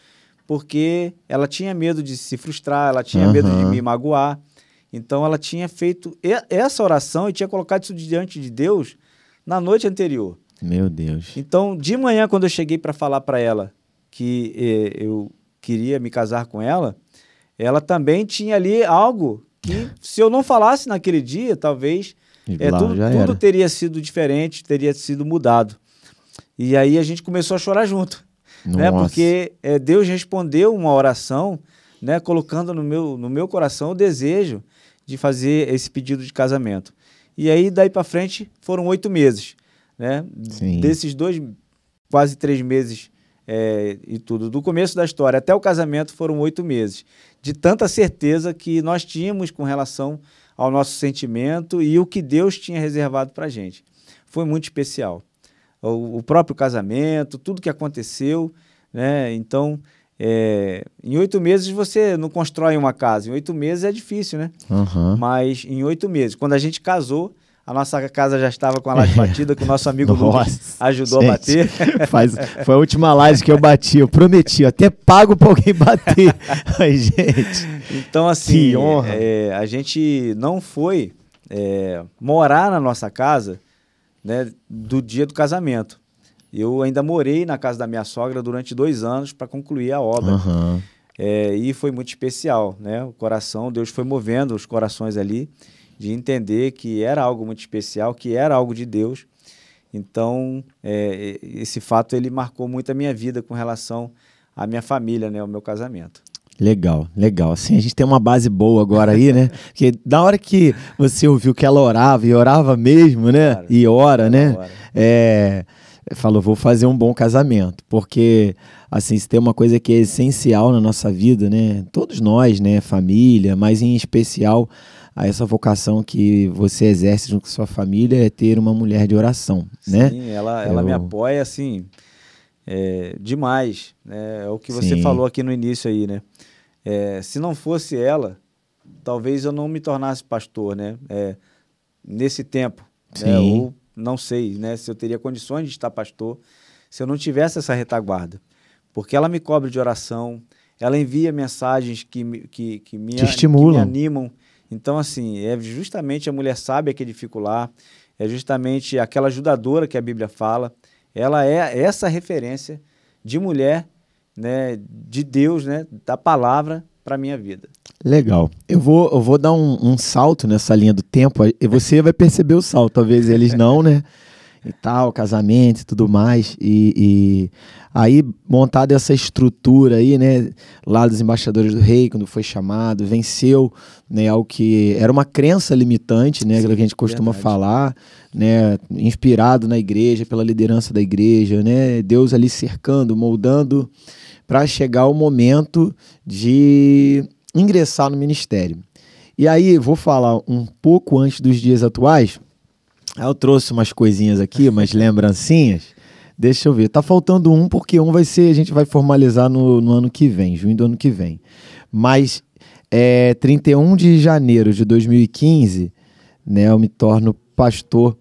porque ela tinha medo de se frustrar, ela tinha uhum. medo de uhum. me magoar. Então ela tinha feito essa oração e tinha colocado isso diante de Deus na noite anterior. Meu Deus. Então, de manhã, quando eu cheguei para falar para ela que eh, eu queria me casar com ela, ela também tinha ali algo que se eu não falasse naquele dia, talvez é, tudo, tudo teria sido diferente, teria sido mudado. E aí a gente começou a chorar junto, né? Nossa. né? Porque é, Deus respondeu uma oração, né? Colocando no meu, no meu coração o desejo de fazer esse pedido de casamento. E aí daí para frente foram oito meses, né? Sim. Desses dois quase três meses é, e tudo do começo da história até o casamento foram oito meses de tanta certeza que nós tínhamos com relação ao nosso sentimento e o que Deus tinha reservado para a gente. Foi muito especial. O, o, próprio casamento, tudo que aconteceu, né? Então, é, em oito meses você não constrói uma casa. Em oito meses é difícil, né? Uhum. Mas em oito meses, quando a gente casou, a nossa casa já estava com a laje é. batida, que o nosso amigo Lucas ajudou gente, a bater. Faz, foi a última laje que eu bati, eu prometi, eu até pago para alguém bater. Ai, gente. Então, assim, que honra. É, a gente não foi é, morar na nossa casa né, do dia do casamento. Eu ainda morei na casa da minha sogra durante dois anos para concluir a obra. Uhum. É, e foi muito especial, né? O coração, Deus foi movendo os corações ali de entender que era algo muito especial, que era algo de Deus. Então, é, esse fato ele marcou muito a minha vida com relação à minha família, né, ao meu casamento. Legal, legal. Assim, a gente tem uma base boa agora aí, né? Porque da hora que você ouviu que ela orava, e orava mesmo, né? Claro, e ora, né? É, falou, vou fazer um bom casamento. Porque, assim, se tem uma coisa que é essencial na nossa vida, né? Todos nós, né? Família, mas em especial a essa vocação que você exerce junto com sua família é ter uma mulher de oração, Sim, né? Sim, ela, ela Eu... me apoia assim é, demais, né? É o que você Sim. falou aqui no início aí, né? É, se não fosse ela, talvez eu não me tornasse pastor, né? É, nesse tempo, né? Sim. Né? ou não sei, né? Se eu teria condições de estar pastor, se eu não tivesse essa retaguarda, porque ela me cobre de oração, ela envia mensagens que, que, que, me, que me animam, então, assim, é justamente a mulher sábia que edifica o lar, é justamente aquela ajudadora que a Bíblia fala, ela é essa referência de mulher, né, de Deus, né, da palavra para a minha vida. Legal. Eu vou, eu vou dar um, um salto nessa linha do tempo. e Você vai perceber o salto, talvez eles não, né? e tal, casamento e tudo mais. E, e, aí montada essa estrutura aí, né, lá dos embaixadores do rei, quando foi chamado, venceu, né, ao que era uma crença limitante, né, Sim, aquilo que a gente costuma verdade. falar, né, inspirado na igreja, pela liderança da igreja, né, Deus ali cercando, moldando para chegar o momento de ingressar no ministério. E aí, vou falar um pouco antes dos dias atuais, ah, eu trouxe umas coisinhas aqui, umas lembrancinhas. Deixa eu ver. Tá faltando um, porque um vai ser. A gente vai formalizar no, no ano que vem, junho do ano que vem. Mas é, 31 de janeiro de 2015, né, eu me torno pastor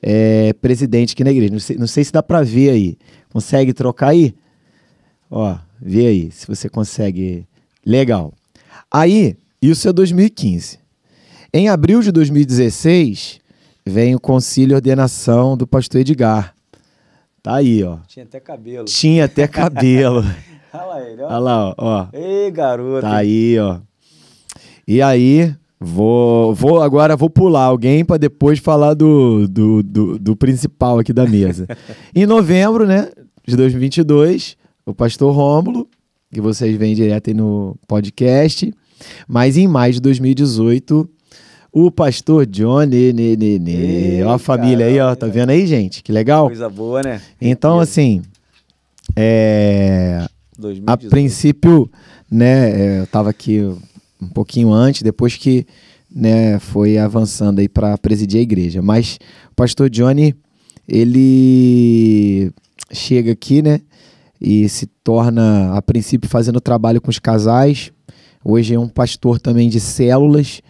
é, presidente aqui na igreja. Não sei, não sei se dá para ver aí. Consegue trocar aí? Ó, vê aí se você consegue. Legal. Aí, isso é 2015. Em abril de 2016, vem o concílio e ordenação do pastor Edgar. Tá aí, ó. Tinha até cabelo. Tinha até cabelo. Olha lá ele, ó. Olha lá, ó. Ei, garoto. Tá aí, ó. E aí, vou, vou agora vou pular alguém para depois falar do, do, do, do, principal aqui da mesa. em novembro, né, de 2022, o pastor Rômulo, que vocês veem direto aí no podcast, mas em maio de 2018, o pastor Johnny Nenê. Ó a família aí, ó. Tá vendo aí, gente? Que legal. Coisa boa, né? Então, assim, é... A princípio, né, é, eu tava aqui um pouquinho antes, depois que né, foi avançando aí para presidir a igreja. Mas o pastor Johnny, ele chega aqui, né, e se torna, a princípio, fazendo trabalho com os casais. Hoje é um pastor também de células,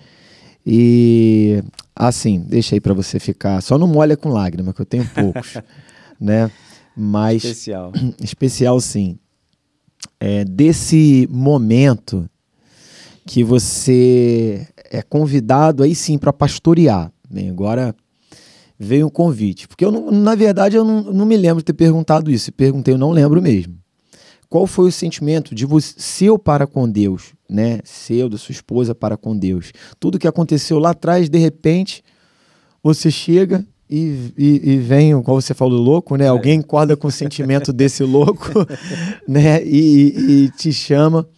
e assim, deixa aí para você ficar. Só não molha é com lágrima, que eu tenho poucos, né? Mas especial, especial sim. É, desse momento que você é convidado aí sim para pastorear. Bem, né? agora veio um convite, porque eu não, na verdade eu não, não me lembro de ter perguntado isso. perguntei, eu não lembro mesmo. Qual foi o sentimento de você, seu para com Deus, né? Seu, da sua esposa para com Deus. Tudo que aconteceu lá atrás, de repente, você chega e, e, e vem, como você falou, louco, né? É. Alguém acorda com o sentimento desse louco, né? E, e te chama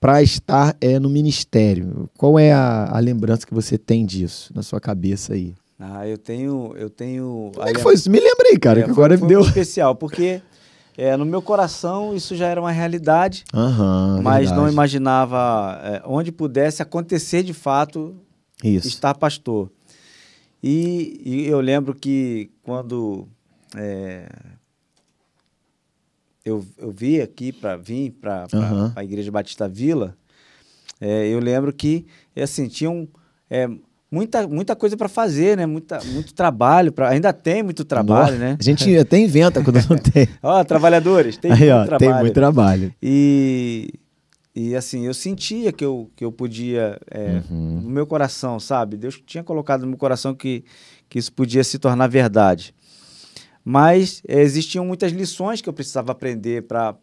para estar é, no ministério. Qual é a, a lembrança que você tem disso na sua cabeça aí? Ah, eu tenho. Eu tenho Como é que foi isso? Me lembrei, cara, é, que agora foi, me deu. Foi especial, porque é, no meu coração, isso já era uma realidade, uhum, mas verdade. não imaginava é, onde pudesse acontecer de fato isso. estar pastor. E, e, eu lembro que quando é, eu, eu vi aqui para vir para uhum. a Igreja Batista Vila, é, eu lembro que assim, tinham é, muita, muita coisa para fazer, né? Muita, muito trabalho. Pra... Ainda tem muito trabalho, Nossa, né? A gente até inventa quando não tem. ó, trabalhadores, tem Aí, muito ó, trabalho. Tem muito trabalho. E, e assim, eu sentia que eu, que eu podia, é, uhum. no meu coração, sabe? Deus tinha colocado no meu coração que, que isso podia se tornar verdade. Mas é, existiam muitas lições que eu precisava aprender para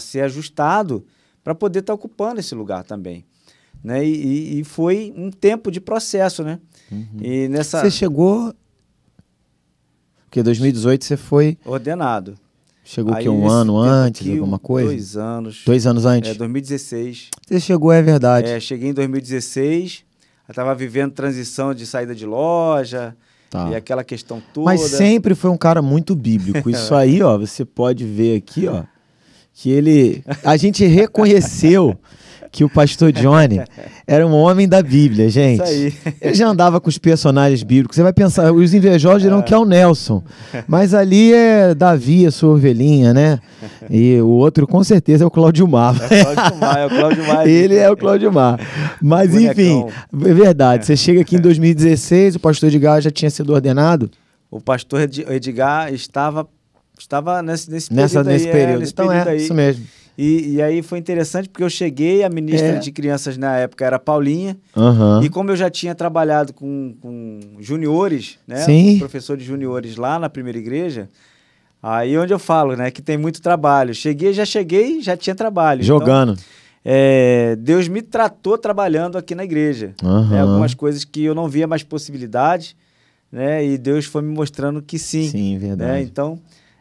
ser ajustado para poder estar tá ocupando esse lugar também. Né? E, e foi um tempo de processo, né? Uhum. E nessa... Você chegou... Porque em 2018 você foi... Ordenado. Chegou Aí, que um ano antes, aqui, alguma coisa? Dois anos. Dois anos antes? É, 2016. Você chegou, é verdade. É, cheguei em 2016. Eu estava vivendo transição de saída de loja, Tá. E aquela questão toda. Mas sempre foi um cara muito bíblico. Isso aí, ó, você pode ver aqui, ó, que ele. A gente reconheceu que o pastor Johnny era um homem da Bíblia, gente. Isso aí. Ele já andava com os personagens bíblicos. Você vai pensar, os invejosos dirão que é o Nelson. Mas ali é Davi, a sua ovelhinha, né? E o outro, com certeza, é o Cláudio Mar. É o Cláudio Mar, é o Cláudio Mar. Ele é o Cláudio Mar. Mas, enfim, é verdade. Você chega aqui em 2016, é. o pastor Edgar já tinha sido ordenado? O pastor Edgar estava, estava nesse, nesse período Nessa, aí, é, período. É, nesse então é, período é, aí. isso mesmo. E, e, aí foi interessante porque eu cheguei, a ministra é. de crianças na época era Paulinha. Uhum. E como eu já tinha trabalhado com, com juniores, né? Sim. Professor de juniores lá na primeira igreja. Aí é onde eu falo, né? Que tem muito trabalho. Cheguei, já cheguei, já tinha trabalho. Então, Jogando. Então, é, Deus me tratou trabalhando aqui na igreja. Uhum. Né, algumas coisas que eu não via mais possibilidade, né? E Deus foi me mostrando que sim. Sim, verdade. Né, então,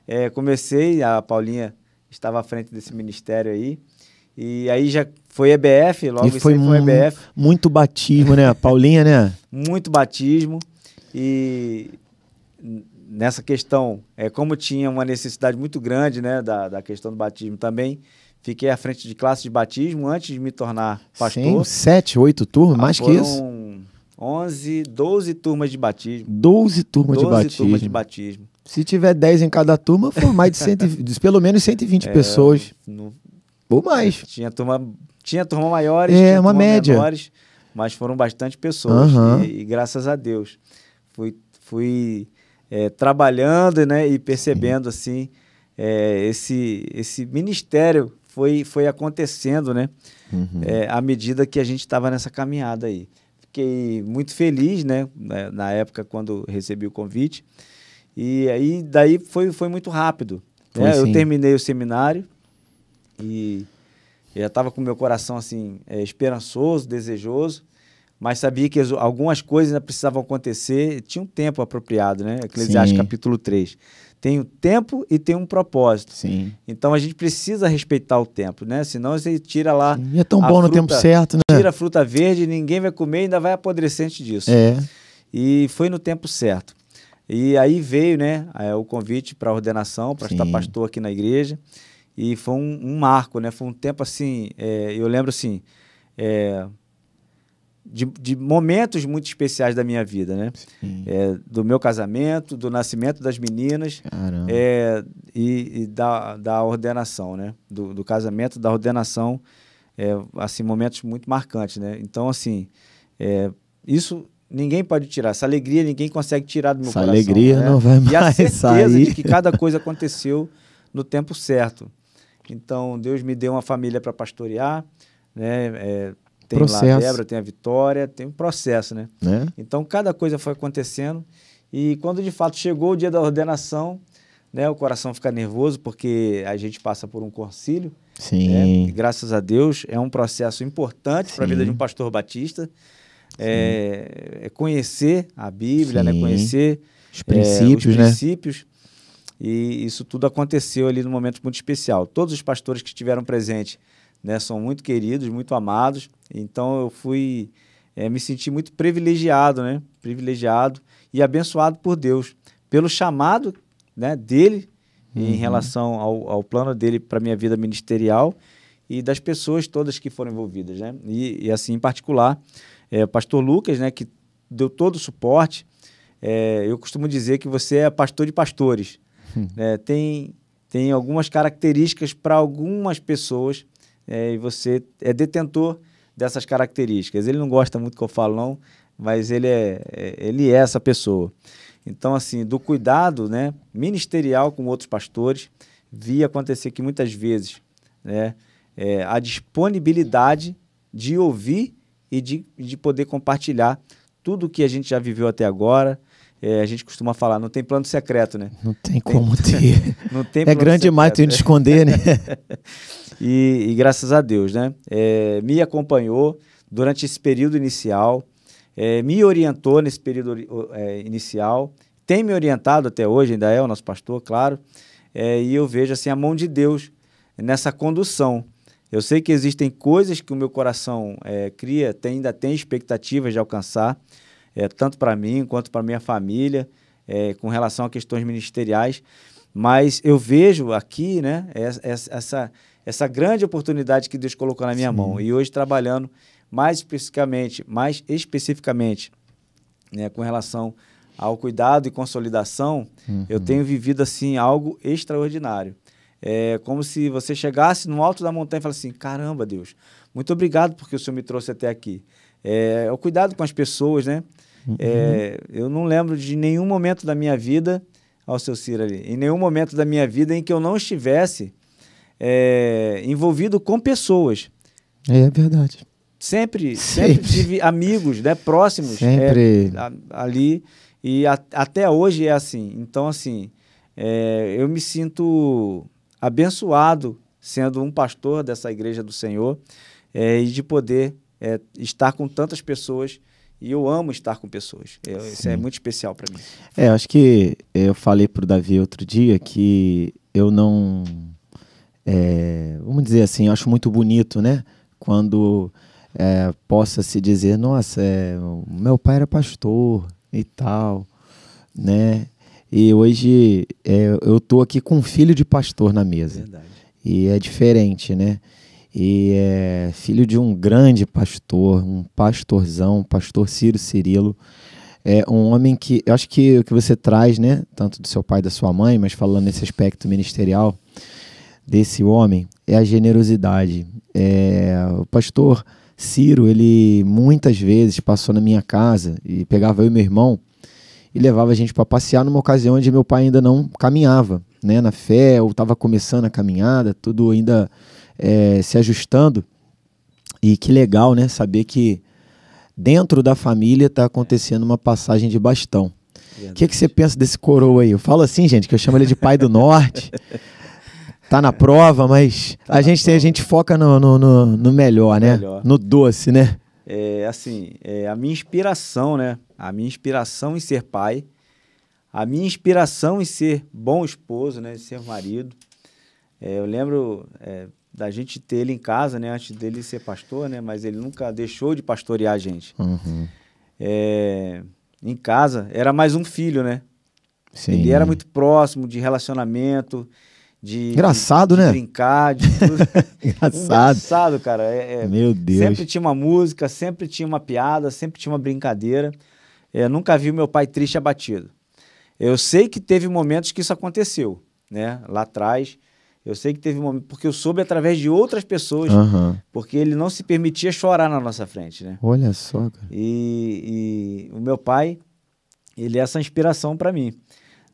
é, comecei, a Paulinha estava à frente desse ministério aí. E aí já foi EBF, logo e foi, foi EBF. Muito batismo, né? Paulinha, né? muito batismo. E nessa questão, é, como tinha uma necessidade muito grande né, da, da questão do batismo também, fiquei à frente de classe de batismo antes de me tornar pastor. Sim, sete, oito turmas, ah, mais que isso. 11, 12 turmas de batismo. 12 turmas 12 de batismo. 12 turmas de batismo. Se tiver 10 em cada turma, foram mais de 120, pelo menos 120 é, pessoas. No, ou mais. Tinha turma, tinha turma maiores, é, tinha uma média. menores, mas foram bastante pessoas. Uhum. E, e, graças a Deus. Fui, fui é, trabalhando né, e percebendo assim é, esse, esse ministério foi, foi acontecendo né, uhum. É, à medida que a gente estava nessa caminhada aí. Fiquei muito feliz né, na época quando recebi o convite. E aí daí foi, foi muito rápido. Foi, né? eu terminei o seminário e já estava com meu coração assim é, esperançoso, desejoso, mas sabia que algumas coisas ainda precisavam acontecer, tinha um tempo apropriado, né? Eclesiastes Sim. capítulo 3. Tem um tempo e tem um propósito. Sim. Então a gente precisa respeitar o tempo, né? Senão você tira lá. Sim, é tão bom fruta, no tempo certo, né? Tira a fruta verde, ninguém vai comer e ainda vai apodrecente disso. É. E foi no tempo certo. E aí veio, né, é, o convite para ordenação, para estar pastor aqui na igreja. E foi um, um marco, né? Foi um tempo assim, é, eu lembro assim, é, de, de, momentos muito especiais da minha vida, né? É, do meu casamento, do nascimento das meninas é, e, e, da, da ordenação, né? Do, do casamento, da ordenação, é, assim, momentos muito marcantes, né? Então, assim, é, isso Ninguém pode tirar. Essa alegria ninguém consegue tirar do meu Essa coração. Essa alegria né? não vai mais sair. E a certeza sair. de que cada coisa aconteceu no tempo certo. Então, Deus me deu uma família para pastorear, né? É, tem processo. lá a Débora, tem a Vitória, tem um processo, né? né? Então, cada coisa foi acontecendo. E quando, de fato, chegou o dia da ordenação, né? O coração fica nervoso porque a gente passa por um concílio. Né? Sim. Né? graças a Deus, é um processo importante para a vida de um pastor batista é, é, conhecer a Bíblia, né? conhecer os princípios. É, os princípios. Né? E isso tudo aconteceu ali num momento muito especial. Todos os pastores que estiveram presentes né, são muito queridos, muito amados. Então eu fui é, me senti muito privilegiado, né? Privilegiado e abençoado por Deus pelo chamado né, dele uhum. em relação ao, ao plano dele para minha vida ministerial e das pessoas todas que foram envolvidas, né? E, e assim em particular é, pastor Lucas, né, que deu todo o suporte. É, eu costumo dizer que você é pastor de pastores. Hum. É, tem, tem algumas características para algumas pessoas é, e você é detentor dessas características. Ele não gosta muito que eu falo, não, mas ele é, é, ele é essa pessoa. Então, assim, do cuidado né, ministerial com outros pastores, vi acontecer que muitas vezes né, é, a disponibilidade de ouvir e de, de poder compartilhar tudo o que a gente já viveu até agora. É, a gente costuma falar, não tem plano secreto, né? Não tem como ter. não tem é grande demais, tem de né? esconder, né? e, e, graças a Deus, né? É, me acompanhou durante esse período inicial, é, me orientou nesse período eh, inicial, tem me orientado até hoje, ainda é o nosso pastor, claro. É, e eu vejo assim a mão de Deus nessa condução. Eu sei que existem coisas que o meu coração é, cria, tem, ainda tem expectativas de alcançar, é, tanto para mim quanto para minha família, é, com relação a questões ministeriais. Mas eu vejo aqui né, essa, essa grande oportunidade que Deus colocou na minha Sim. mão. E hoje, trabalhando mais especificamente, mais especificamente né, com relação ao cuidado e consolidação, uhum. eu tenho vivido assim algo extraordinário. É como se você chegasse no alto da montanha e falasse assim: caramba, Deus, muito obrigado porque o Senhor me trouxe até aqui. É, é o cuidado com as pessoas, né? É, uhum. É, eu não lembro de nenhum momento da minha vida, ao seu Ciro ali, em nenhum momento da minha vida em que eu não estivesse é, envolvido com pessoas. É verdade. Sempre, sempre, sempre tive amigos, né, próximos é, sempre. É, ali e a, até hoje é assim. Então assim, é, eu me sinto abençoado sendo um pastor dessa igreja do Senhor é, e de poder é, estar com tantas pessoas. E eu amo estar com pessoas. Eh, isso é muito especial para mim. É, acho que eu falei para o Davi outro dia que eu não. É, vamos dizer assim, acho muito bonito, né? Quando é, possa se dizer, nossa, é, meu pai era pastor e tal, né? E hoje é, eu tô aqui com um filho de pastor na mesa. Verdade. E é diferente, né? E é filho de um grande pastor, um pastorzão, pastor Ciro Cirilo. É um homem que, eu acho que o que você traz, né, tanto do seu pai da sua mãe, mas falando nesse aspecto ministerial desse homem, é a generosidade. É, o pastor Ciro, ele muitas vezes passou na minha casa e pegava eu e meu irmão e levava a gente para passear numa ocasião onde meu pai ainda não caminhava, né, na fé, ou estava começando a caminhada, tudo ainda é, se ajustando. E que legal, né, saber que dentro da família está acontecendo uma passagem de bastão. O que, é que você pensa desse coroa aí? Eu falo assim, gente, que eu chamo ele de pai do norte. tá na prova, mas tá a, gente tem, a gente foca no, no, no, no melhor, né? Melhor. No doce, né? É, assim, é, a minha inspiração, né? a minha inspiração em ser pai, a minha inspiração em ser bom esposo, né, ser marido. É, eu lembro é, da gente ter ele em casa, né, antes dele ser pastor, né, mas ele nunca deixou de pastorear a gente. Uhum. É, em casa era mais um filho, né? Sim. Ele era muito próximo de relacionamento, de, Engraçado, de, de né? brincar, de tudo. Engraçado. Engraçado, cara. É, é, Meu Deus. Sempre tinha uma música, sempre tinha uma piada, sempre tinha uma brincadeira nunca vi meu pai triste abatido. Eu sei que teve momentos que isso aconteceu, né? Lá atrás, eu sei que teve momentos, porque eu soube através de outras pessoas, uhum. porque ele não se permitia chorar na nossa frente, né? Olha só, cara. E, e o meu pai, ele é essa inspiração para mim.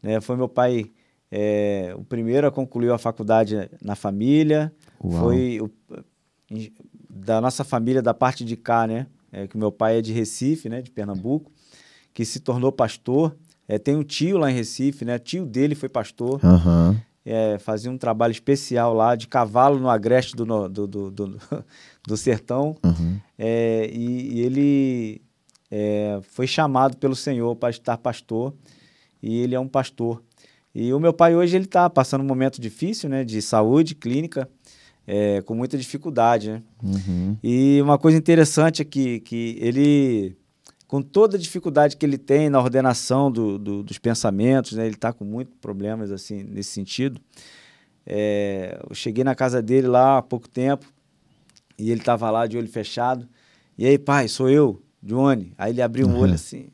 Né? Foi meu pai é, o primeiro a concluir a faculdade na família, Uau. foi o, da nossa família, da parte de cá, né? É, que meu pai é de Recife, né? De Pernambuco que se tornou pastor. É, tem um tio lá em Recife, né? tio dele foi pastor. Uhum. É, fazia um trabalho especial lá de cavalo no agreste do, do, do, do, do sertão. Uhum. É, e, e, ele é, foi chamado pelo Senhor para estar pastor, e ele é um pastor. E o meu pai hoje ele está passando um momento difícil, né, de saúde clínica, é, com muita dificuldade. Né? Uhum. E uma coisa interessante é que, que ele com toda a dificuldade que ele tem na ordenação do, do, dos pensamentos, né? ele está com muitos problemas assim nesse sentido. É, eu cheguei na casa dele lá há pouco tempo e ele estava lá de olho fechado. E aí, pai, sou eu, Johnny. Aí ele abriu uhum. um olho uhum. assim.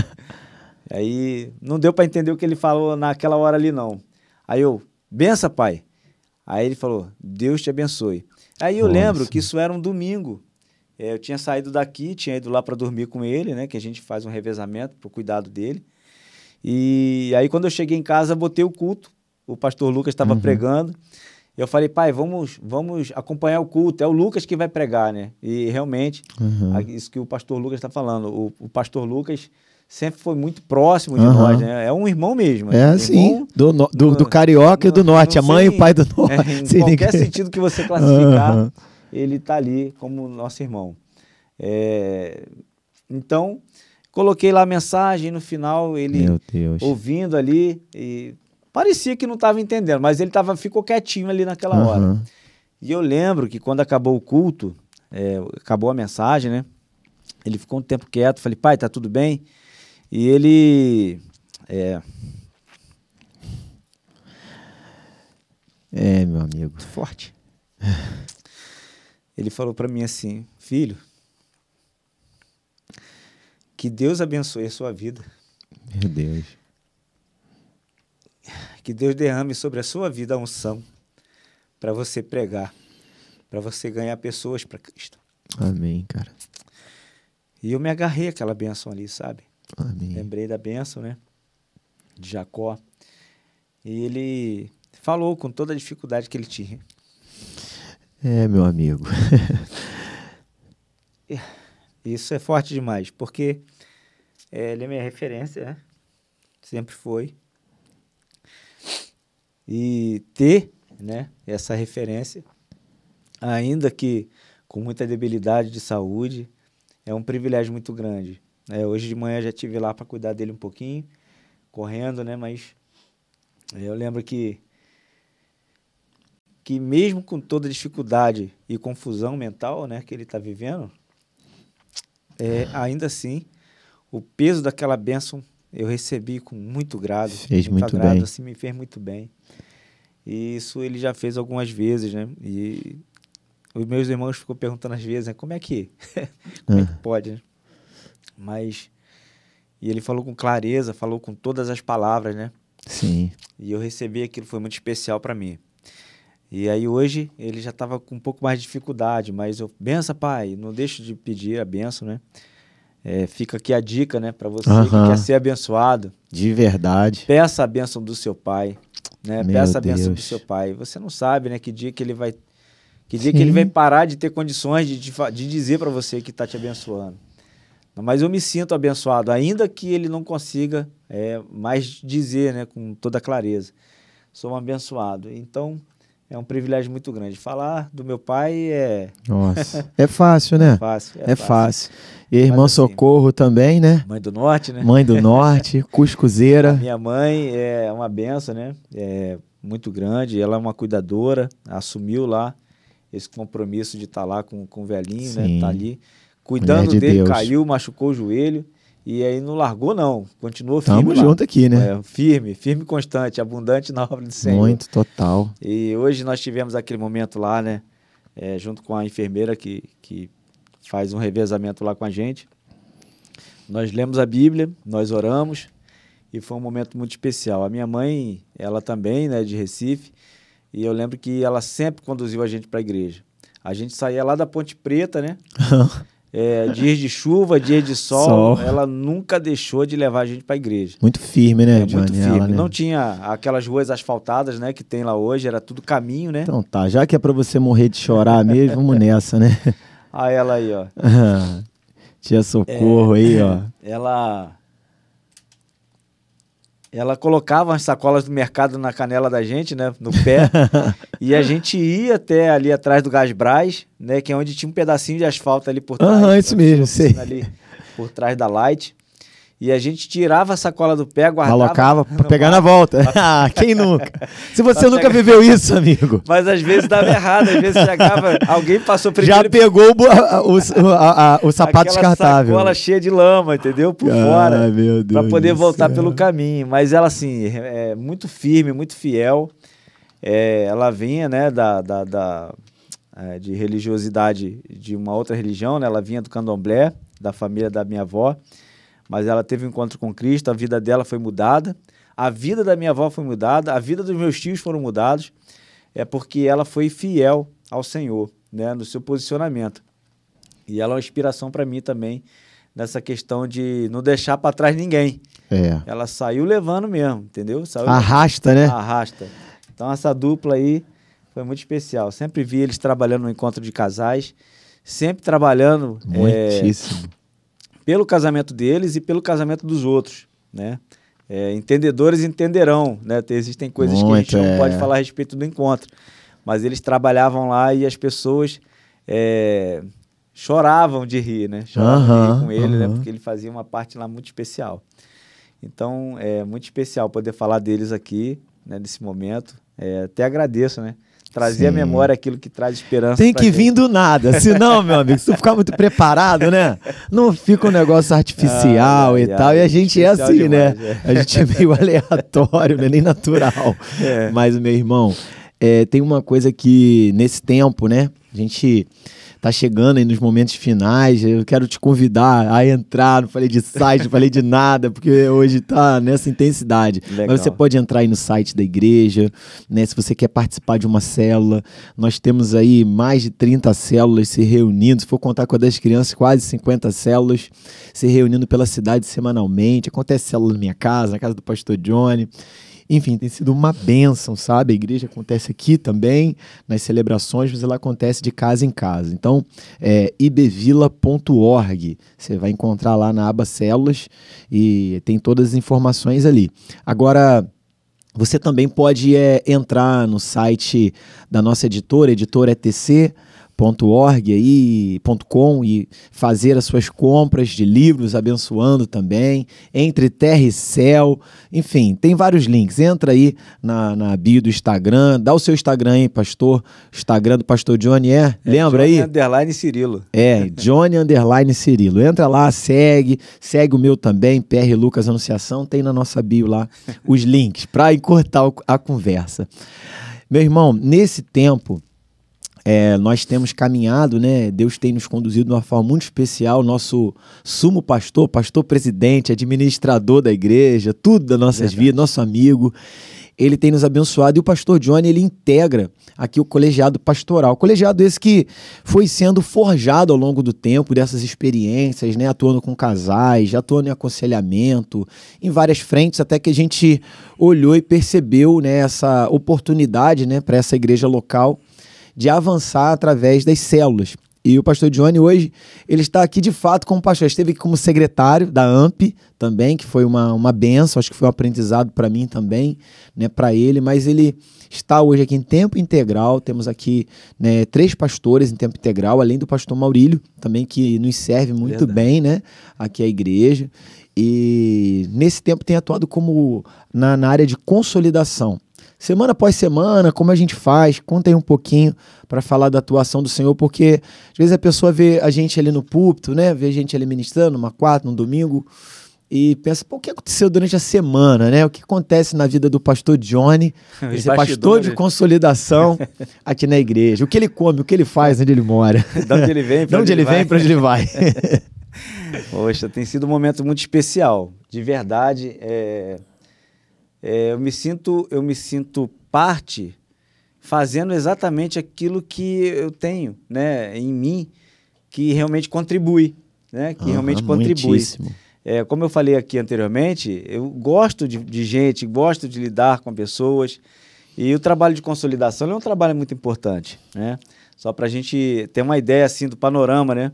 aí não deu para entender o que ele falou naquela hora ali, não. Aí eu, bença, pai. Aí ele falou, Deus te abençoe. Aí eu Nossa. lembro que isso era um domingo. É, eu tinha saído daqui, tinha ido lá para dormir com ele, né? Que a gente faz um revezamento para o cuidado dele. E aí, quando eu cheguei em casa, botei o culto. O pastor Lucas estava uhum. pregando. Eu falei, pai, vamos, vamos acompanhar o culto. É o Lucas que vai pregar, né? E realmente, uhum. isso que o pastor Lucas está falando. O, o, pastor Lucas sempre foi muito próximo de uhum. nós, né? É um irmão mesmo. É, assim do, do, do, carioca no, e do norte. a mãe e o pai do norte. É, em Sem qualquer ninguém. sentido que você classificar ele está ali como nosso irmão. É, então, coloquei lá a mensagem, no final ele ouvindo ali, e parecia que não estava entendendo, mas ele tava, ficou quietinho ali naquela uhum. hora. E eu lembro que quando acabou o culto, é, acabou a mensagem, né? Ele ficou um tempo quieto, falei, pai, tá tudo bem? E ele. É, é, meu amigo. forte. ele falou para mim assim: Filho, que Deus abençoe a sua vida. Meu Deus. Que Deus derrame sobre a sua vida a unção para você pregar, para você ganhar pessoas para Cristo. Amém, cara. E eu me agarrei àquela bênção ali, sabe? Amém. Lembrei da bênção, né? De Jacó. E ele falou com toda a dificuldade que ele tinha. É, meu amigo. É, isso é forte demais, porque é, ele é minha referência, né? sempre foi. E ter né, essa referência, ainda que com muita debilidade de saúde, é um privilégio muito grande. É, hoje de manhã já tive lá para cuidar dele um pouquinho, correndo, né? Mas é, eu lembro que que mesmo com toda dificuldade e confusão mental né, que ele está vivendo, é, ainda assim, o peso daquela bênção eu recebi com muito grado. Fez muito, muito agrado, bem. Assim, me fez muito bem. E isso ele já fez algumas vezes, né? E os meus irmãos ficam perguntando às vezes, né? Como é que, como é que ah. pode, né? Mas... E ele falou com clareza, falou com todas as palavras, né? Sim. E eu recebi aquilo, foi muito especial para mim. E aí hoje ele já estava com um pouco mais de dificuldade, mas eu, benção, pai, não deixo de pedir a benção, né? É, fica aqui a dica, né, para você que quer ser abençoado. De verdade. Peça a benção do seu pai, né? Meu peça a benção do seu pai. Você não sabe, né, que dia que ele vai, que dia Sim. que ele vai parar de ter condições de, de, de dizer para você que está te abençoando. Mas eu me sinto abençoado, ainda que ele não consiga é, mais dizer, né, com toda clareza. Sou um abençoado. Então é um privilégio muito grande. Falar do meu pai é. Nossa. É fácil, né? É fácil. É, é fácil. fácil. E irmã assim, Socorro também, né? Mãe do Norte, né? Mãe do Norte, cuscuzeira. minha mãe é uma benção, né? É muito grande. Ela é uma cuidadora, assumiu lá esse compromisso de estar tá lá com, com o velhinho, Sim. né? Tá ali. Cuidando de dele, Deus. caiu, machucou o joelho. E aí não largou, não. Continuou firme. Tamo lá. junto aqui, né? É, firme, firme e constante, abundante na obra do Senhor. Muito, total. E hoje nós tivemos aquele momento lá, né? É, junto com a enfermeira que, que faz um revezamento lá com a gente. Nós lemos a Bíblia, nós oramos e foi um momento muito especial. A minha mãe, ela também, né, de Recife, e eu lembro que ela sempre conduziu a gente para a igreja. A gente saía lá da Ponte Preta, né? É, dias de chuva, dias de sol, sol, ela nunca deixou de levar a gente para a igreja. Muito firme, né, é, Johnny? Muito firme. Ela, né? Não tinha aquelas ruas asfaltadas, né, que tem lá hoje, era tudo caminho, né? Então tá, já que é para você morrer de chorar mesmo, vamos nessa, né? Ah, ela aí, ó. Tinha Socorro é, aí, ó. Ela ela colocava as sacolas do mercado na canela da gente, né? No pé. e a gente ia até ali atrás do Gasbras, né? Que é onde tinha um pedacinho de asfalto ali por trás. Aham, uhum, isso mesmo, sei. Ali por trás da Light. E a gente tirava a sacola do pé, guardava. Alocava pra pegar na volta. ah, quem nunca? Se você nunca viveu isso, amigo. Mas às vezes dava errado, às vezes chegava, alguém passou primeiro. Já pegou o, o, a, a, o sapato Aquela descartável. sacola cheia de lama, entendeu? Por ah, fora. Meu Deus. Pra poder voltar céu. pelo caminho. Mas ela, assim, é, é muito firme, muito fiel. É, ela vinha, né, da, da, da é, de religiosidade de uma outra religião, né? Ela vinha do candomblé, da família da minha avó mas ela teve um encontro com Cristo, a vida dela foi mudada, a vida da minha avó foi mudada, a vida dos meus tios foram mudados, é porque ela foi fiel ao Senhor, né, no seu posicionamento. E ela é uma inspiração para mim também nessa questão de não deixar para trás ninguém. É. Ela saiu levando mesmo, entendeu? Saiu Arrasta, levando. né? Arrasta. Então essa dupla aí foi muito especial. Sempre vi eles trabalhando no encontro de casais, sempre trabalhando. É, Muitíssimo. É, pelo casamento deles e pelo casamento dos outros, né? É, entendedores entenderão, né? Existem coisas Muito, que a gente é. não pode falar a respeito do encontro, mas eles trabalhavam lá e as pessoas é, choravam de rir, né? Choravam de rir com ele, né? Porque ele fazia uma parte lá muito especial. Então, é muito especial poder falar deles aqui, né? Nesse momento. É, até agradeço, né? Trazer à memória aquilo que traz esperança. Tem que gente. vir do nada, senão, meu amigo, se tu ficar muito preparado, né? Não fica um negócio artificial ah, e é, tal. É, e a gente é assim, né? demais, né? É. A gente é meio aleatório, é nem natural. É. Mas, meu irmão, é, tem uma coisa que nesse tempo, né? A gente tá chegando aí nos momentos finais. Eu quero te convidar a entrar. Não falei de site, não falei de nada, porque hoje tá nessa intensidade. Legal. Mas você pode entrar aí no site da igreja, né? Se você quer participar de uma célula, nós temos aí mais de 30 células se reunindo. Se for contar com a das crianças, quase 50 células se reunindo pela cidade semanalmente. Acontece célula na minha casa, na casa do pastor Johnny. Enfim, tem sido uma bênção, sabe? A igreja acontece aqui também, nas celebrações, mas ela acontece de casa em casa. Então, é ibevila.org. Você vai encontrar lá na aba células e tem todas as informações ali. Agora. Você também pode é, entrar no site da nossa editora, editora ETC, .org aí, .com e fazer as suas compras de livros abençoando também, entre terra e céu, enfim, tem vários links. Entra aí na, na bio do Instagram, dá o seu Instagram aí, pastor, Instagram do pastor Johnny é, é lembra Johnny aí? Underline Cirilo. É, Johnny Underline Cirilo. Entra lá, segue, segue o meu também, PR Lucas Anunciação, tem na nossa bio lá os links para encurtar a conversa. Meu irmão, nesse tempo é, nós temos caminhado, né? Deus tem nos conduzido de uma forma muito especial. Nosso sumo pastor, pastor presidente, administrador da igreja, tudo das nossas Verdade. vidas, nosso amigo. Ele tem nos abençoado e o pastor Johnny ele integra aqui o colegiado pastoral. O colegiado esse que foi sendo forjado ao longo do tempo dessas experiências, né? Atuando com casais, atuando em aconselhamento, em várias frentes, até que a gente olhou e percebeu né, essa oportunidade né, para essa igreja local de avançar através das células. E o pastor Johnny hoje, ele está aqui de fato como pastor. Esteve aqui como secretário da AMP também, que foi uma, uma benção, acho que foi um aprendizado para mim também, né, para ele. Mas ele está hoje aqui em tempo integral. Temos aqui né, três pastores em tempo integral, além do pastor Maurílio, também que nos serve muito Verdade. bem, né, aqui a igreja. E nesse tempo tem atuado como na, na área de consolidação semana após semana, como a gente faz, conta aí um pouquinho para falar da atuação do Senhor, porque às vezes a pessoa vê a gente ali no púlpito, né? Vê a gente ali ministrando, uma quarta, um domingo, e pensa, pô, o que aconteceu durante a semana, né? O que acontece na vida do pastor Johnny, esse pastor de consolidação aqui na igreja? O que ele come, o que ele faz, onde ele mora? De onde ele vem, para onde, ele vai. vem, para onde ele vai. Poxa, tem sido um momento muito especial, de verdade. É é, eu me sinto eu me sinto parte fazendo exatamente aquilo que eu tenho né em mim que realmente contribui né que realmente contribui é, como eu falei aqui anteriormente eu gosto de, de, gente gosto de lidar com pessoas e o trabalho de consolidação é um trabalho muito importante né só para a gente ter uma ideia assim do panorama né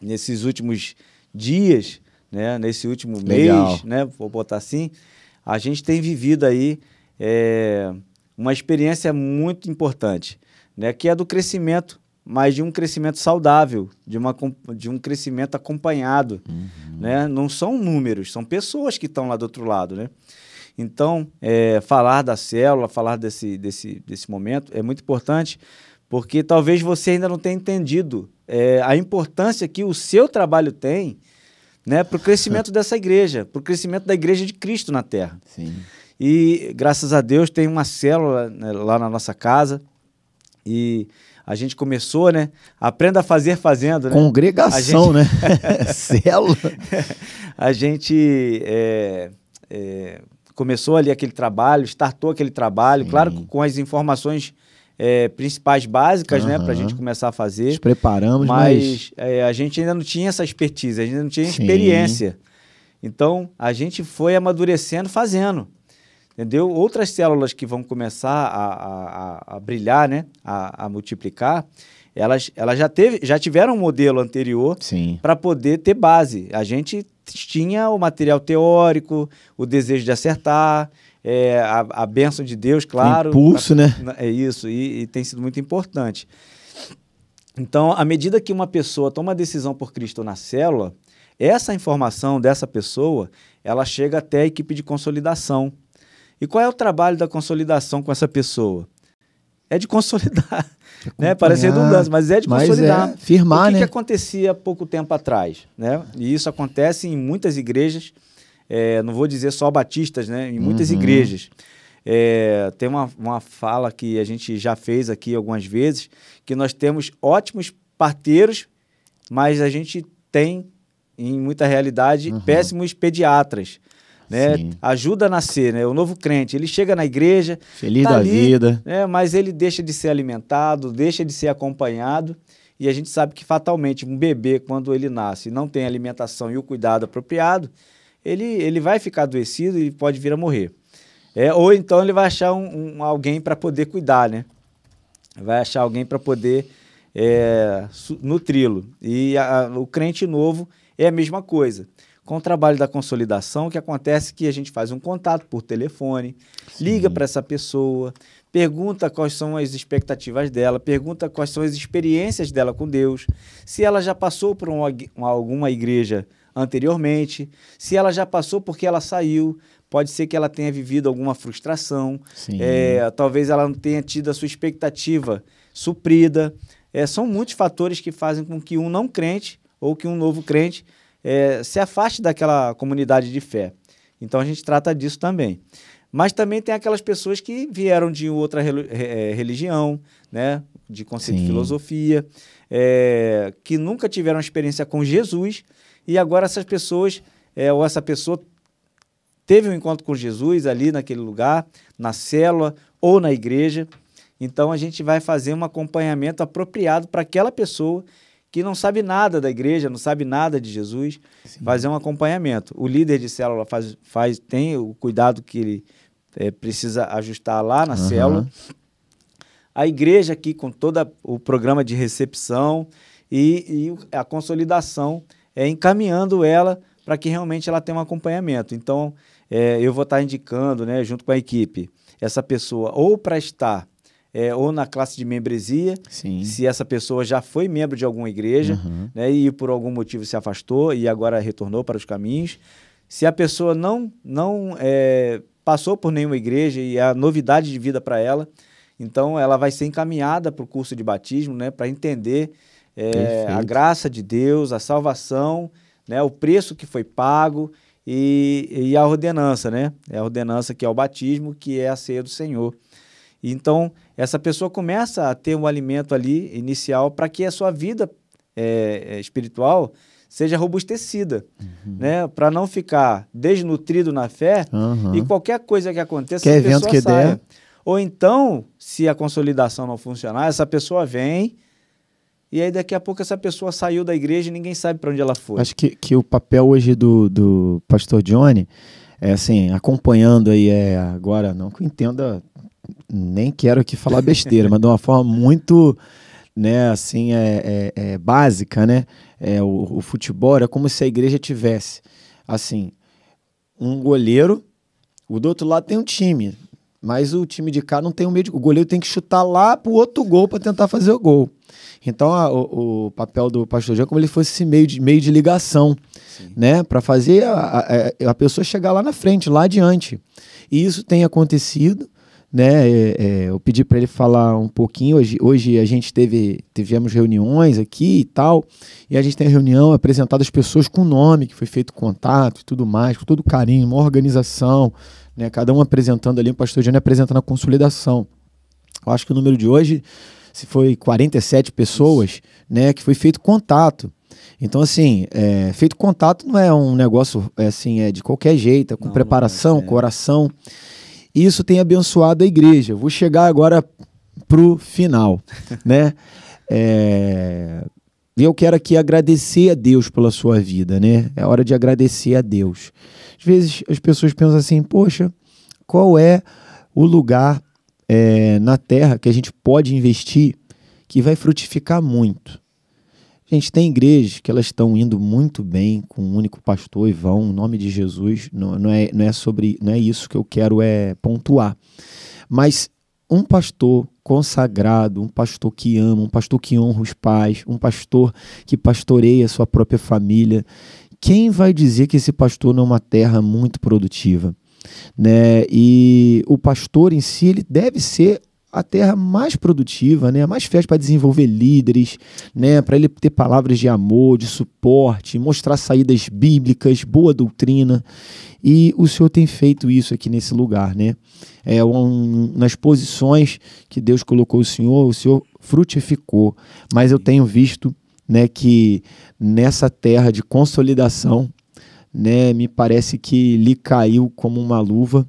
nesses últimos dias né nesse último Legal. mês né vou botar assim a gente tem vivido aí é, uma experiência muito importante, né, que é do crescimento, mas de um crescimento saudável, de, uma, de um crescimento acompanhado. Uhum. Né? Não são números, são pessoas que estão lá do outro lado. Né? Então, é, falar da célula, falar desse, desse, desse momento é muito importante, porque talvez você ainda não tenha entendido é, a importância que o seu trabalho tem né, para o crescimento dessa igreja, para o crescimento da igreja de Cristo na Terra. Sim. E graças a Deus tem uma célula né, lá na nossa casa e a gente começou, né? Aprenda a fazer fazendo, né? Congregação, gente... né? célula. a gente é, é, começou ali aquele trabalho, startou aquele trabalho, Sim. claro com as informações é, principais básicas, uhum. né, para a gente começar a fazer. Nos preparamos, mas, mas... É, a gente ainda não tinha essa expertise, a gente ainda não tinha Sim. experiência. Então a gente foi amadurecendo, fazendo, entendeu? Outras células que vão começar a, a, a brilhar, né, a, a multiplicar, elas, elas já, teve, já tiveram um modelo anterior para poder ter base. A gente tinha o material teórico, o desejo de acertar, é, a, a bênção de Deus, claro. Impulso, né? é isso, e, e, tem sido muito importante. Então, à medida que uma pessoa toma a decisão por Cristo na célula, essa informação dessa pessoa, ela chega até a equipe de consolidação. E qual é o trabalho da consolidação com essa pessoa? É de consolidar, né? Parece redundância, mas é de mas é consolidar. É firmar, o que, né? que acontecia pouco tempo atrás, né? E isso acontece em muitas igrejas é, não vou dizer só batistas, né? Em muitas uhum. igrejas. É, tem uma, uma fala que a gente já fez aqui algumas vezes, que nós temos ótimos parteiros, mas a gente tem, em muita realidade, uhum. péssimos pediatras. Né? Sim. Ajuda a nascer, né? O novo crente, ele chega na igreja, feliz tá da ali, vida, né? mas ele deixa de ser alimentado, deixa de ser acompanhado. E a gente sabe que fatalmente um bebê, quando ele nasce, não tem alimentação e o cuidado apropriado, ele, ele vai ficar adoecido e pode vir a morrer. É, ou então ele vai achar um, um alguém para poder cuidar, né? Vai achar alguém para poder é, nutri-lo. E a, a, o crente novo é a mesma coisa. Com o trabalho da consolidação, o que acontece é que a gente faz um contato por telefone, Sim. liga para essa pessoa, pergunta quais são as expectativas dela, pergunta quais são as experiências dela com Deus, se ela já passou por um, alguma igreja anteriormente, se ela já passou porque ela saiu, pode ser que ela tenha vivido alguma frustração, é, talvez ela não tenha tido a sua expectativa suprida. É, são muitos fatores que fazem com que um não crente ou que um novo crente é, se afaste daquela comunidade de fé. Então a gente trata disso também. Mas também tem aquelas pessoas que vieram de outra é, religião, né? de conceito Sim. de filosofia, é, que nunca tiveram experiência com Jesus e agora essas pessoas, é, ou essa pessoa teve um encontro com Jesus ali naquele lugar, na célula ou na igreja. Então a gente vai fazer um acompanhamento apropriado para aquela pessoa que não sabe nada da igreja, não sabe nada de Jesus, Sim. fazer um acompanhamento. O líder de célula faz, faz tem o cuidado que ele é, precisa ajustar lá na uhum. célula. A igreja aqui com todo o programa de recepção e, e a consolidação é, encaminhando ela para que realmente ela tenha um acompanhamento. Então, é, eu vou estar indicando, né, junto com a equipe, essa pessoa ou para estar é, ou na classe de membresia, Sim. se essa pessoa já foi membro de alguma igreja uhum. né, e por algum motivo se afastou e agora retornou para os caminhos. Se a pessoa não, não é, passou por nenhuma igreja e é a novidade de vida para ela, então ela vai ser encaminhada para o curso de batismo, né, para entender é, a graça de Deus, a salvação, né, o preço que foi pago e, e a ordenança, né? É a ordenança que é o batismo, que é a ceia do Senhor. Então, essa pessoa começa a ter um alimento ali inicial para que a sua vida é, é, espiritual seja robustecida, uhum. né? Para não ficar desnutrido na fé uhum. e qualquer coisa que aconteça, que a pessoa que saia. der. Ou então, se a consolidação não funcionar, essa pessoa vem, e aí daqui a pouco essa pessoa saiu da igreja e ninguém sabe para onde ela foi. Acho que, que o papel hoje do, do pastor Johnny é assim, acompanhando aí é, agora, não que eu entenda, nem quero aqui falar besteira, mas de uma forma muito né, assim, é, é, é básica, né? É, o, o futebol é como se a igreja tivesse assim, um goleiro, o do outro lado tem um time, mas o time de cá não tem um meio de... O goleiro tem que chutar lá pro outro gol para tentar fazer o gol. Então, a, o, o, papel do pastor Jean é como ele fosse esse meio de, meio de ligação, Sim. né? Para fazer a, a, é, a, pessoa chegar lá na frente, lá adiante. E isso tem acontecido, né? É, é, eu pedi para ele falar um pouquinho. Hoje, hoje a gente teve tivemos reuniões aqui e tal, e a gente tem a reunião apresentada as pessoas com nome, que foi feito contato e tudo mais, com todo carinho, uma organização, né? Cada um apresentando ali, o pastor Jean apresentando a consolidação. Eu acho que o número de hoje se foi 47 pessoas, né, que foi feito contato. Então, assim, é, feito contato não é um negócio é, assim, é de qualquer jeito, é com não, é, preparação, não é. coração. Isso tem abençoado a igreja. Vou chegar agora pro final, né? É, eu quero aqui agradecer a Deus pela sua vida, né? É hora de agradecer a Deus. Às vezes as pessoas pensam assim, poxa, qual é o lugar é, na terra que a gente pode investir que vai frutificar muito. A gente tem igrejas que elas estão indo muito bem com um único pastor e vão, em nome de Jesus. Não, não, é, não é sobre, não é isso que eu quero é pontuar. Mas um pastor consagrado, um pastor que ama, um pastor que honra os pais, um pastor que pastoreia a sua própria família, quem vai dizer que esse pastor não é uma terra muito produtiva? né? E o pastor em si, ele deve ser a terra mais produtiva, né? mais fértil para desenvolver líderes, né? para ele ter palavras de amor, de suporte, mostrar saídas bíblicas, boa doutrina. E o Senhor tem feito isso aqui nesse lugar. Né? É um, nas posições que Deus colocou o Senhor, o Senhor frutificou. Mas eu tenho visto né, que nessa terra de consolidação, né, me parece que lhe caiu como uma luva.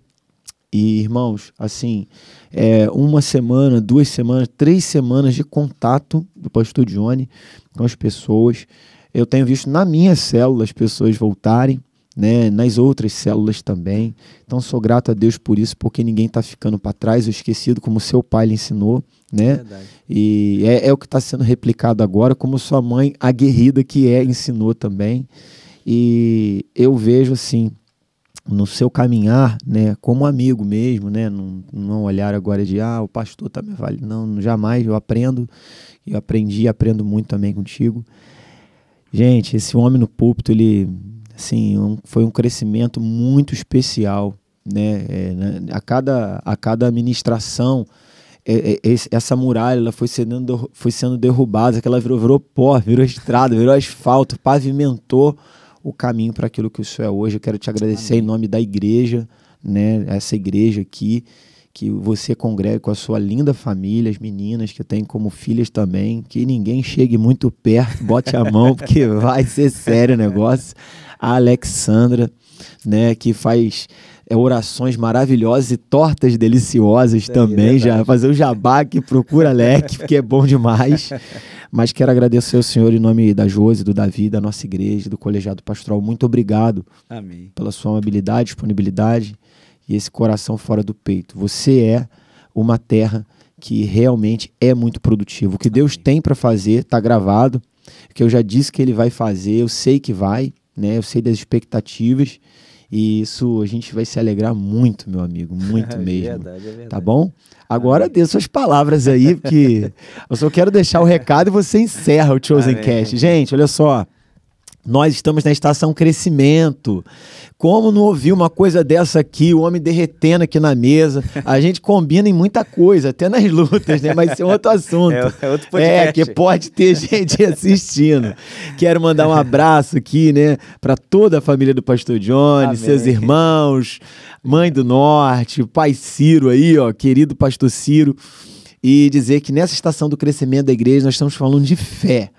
E, irmãos, assim, é, uma semana, duas semanas, três semanas de contato do pastor Johnny com as pessoas. Eu tenho visto na minha célula as pessoas voltarem, né, nas outras células também. Então, sou grato a Deus por isso, porque ninguém está ficando para trás, ou esquecido, como seu pai lhe ensinou. Né? E é, é o que está sendo replicado agora, como sua mãe aguerrida que é ensinou também. E eu vejo assim, no seu caminhar, né, como amigo mesmo, né, não, não olhar agora de ah, o pastor tá me vale, não, jamais, eu aprendo, eu aprendi, aprendo muito também contigo. Gente, esse homem no púlpito, ele assim, um, foi um crescimento muito especial, né, é, né a cada a cada administração é, é, essa muralha ela foi sendo foi sendo derrubada, que ela virou, virou pó, virou estrada, virou asfalto, pavimentou o caminho para aquilo que o Senhor é hoje. Eu quero te agradecer Amém. em nome da igreja, né? Essa igreja aqui que você congrega com a sua linda família, as meninas que tem como filhas também, que ninguém chegue muito perto, bote a mão, porque vai ser sério o negócio. A Alexandra, né, que faz é, orações maravilhosas e tortas deliciosas é, também. É já fazer o jabá que procura leque, porque é bom demais. Mas quero agradecer ao senhor em nome da Jose, do Davi, da nossa igreja, do colegiado pastoral. Muito obrigado Amém. pela sua amabilidade, disponibilidade e esse coração fora do peito. Você é uma terra que realmente é muito produtivo. O que Deus tem para fazer está gravado, que eu já disse que ele vai fazer, eu sei que vai, né? Eu sei das expectativas e isso a gente vai se alegrar muito, meu amigo, muito é mesmo. É verdade, é tá verdade. Tá bom? Agora Amém. dê suas palavras aí, porque eu só quero deixar o recado e você encerra o Chosen Amém. Cast. Gente, olha só. Nós estamos na estação crescimento. Como não ouvir uma coisa dessa aqui, o homem derretendo aqui na mesa? A gente combina em muita coisa, até nas lutas, né? Mas isso é outro assunto. É, é outro podcast. É, que pode ter gente assistindo. Quero mandar um abraço aqui, né, para toda a família do Pastor Johnny, Amém. seus irmãos, mãe do Norte, pai Ciro aí, ó, querido Pastor Ciro. E dizer que nessa estação do crescimento da igreja nós estamos falando de fé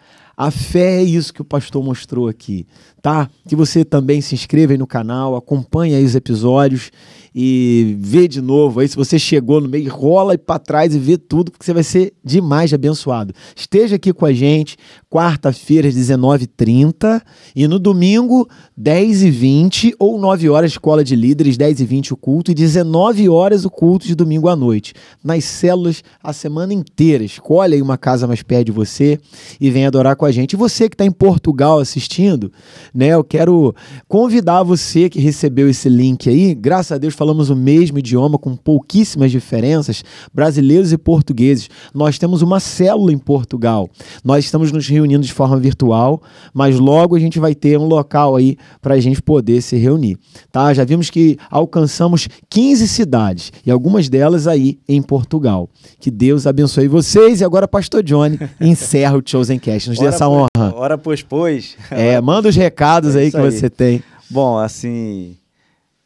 a fé é isso que o pastor mostrou aqui tá? Que você também se inscreva aí no canal, acompanhe aí os episódios e vê de novo aí se você chegou no meio, rola para trás e vê tudo, porque você vai ser demais abençoado. Esteja aqui com a gente quarta-feira às 19h30 e no domingo 10h20 ou 9 horas Escola de Líderes, 10h20 o culto e 19 horas o culto de domingo à noite. Nas células a semana inteira. Escolha aí uma casa mais perto de você e venha adorar com a gente. E você que está em Portugal assistindo, né? Eu quero convidar você que recebeu esse link aí. Graças a Deus falamos o mesmo idioma com pouquíssimas diferenças, brasileiros e portugueses. Nós temos uma célula em Portugal. Nós estamos nos reunindo de forma virtual, mas logo a gente vai ter um local aí para a gente poder se reunir, tá? Já vimos que alcançamos 15 cidades e algumas delas aí em Portugal. Que Deus abençoe vocês e agora pastor Johnny encerra o Chosen Cast. Nos dê essa honra. Hora pois, pois. É, manda os recados é aí que aí. você tem. Bom, assim,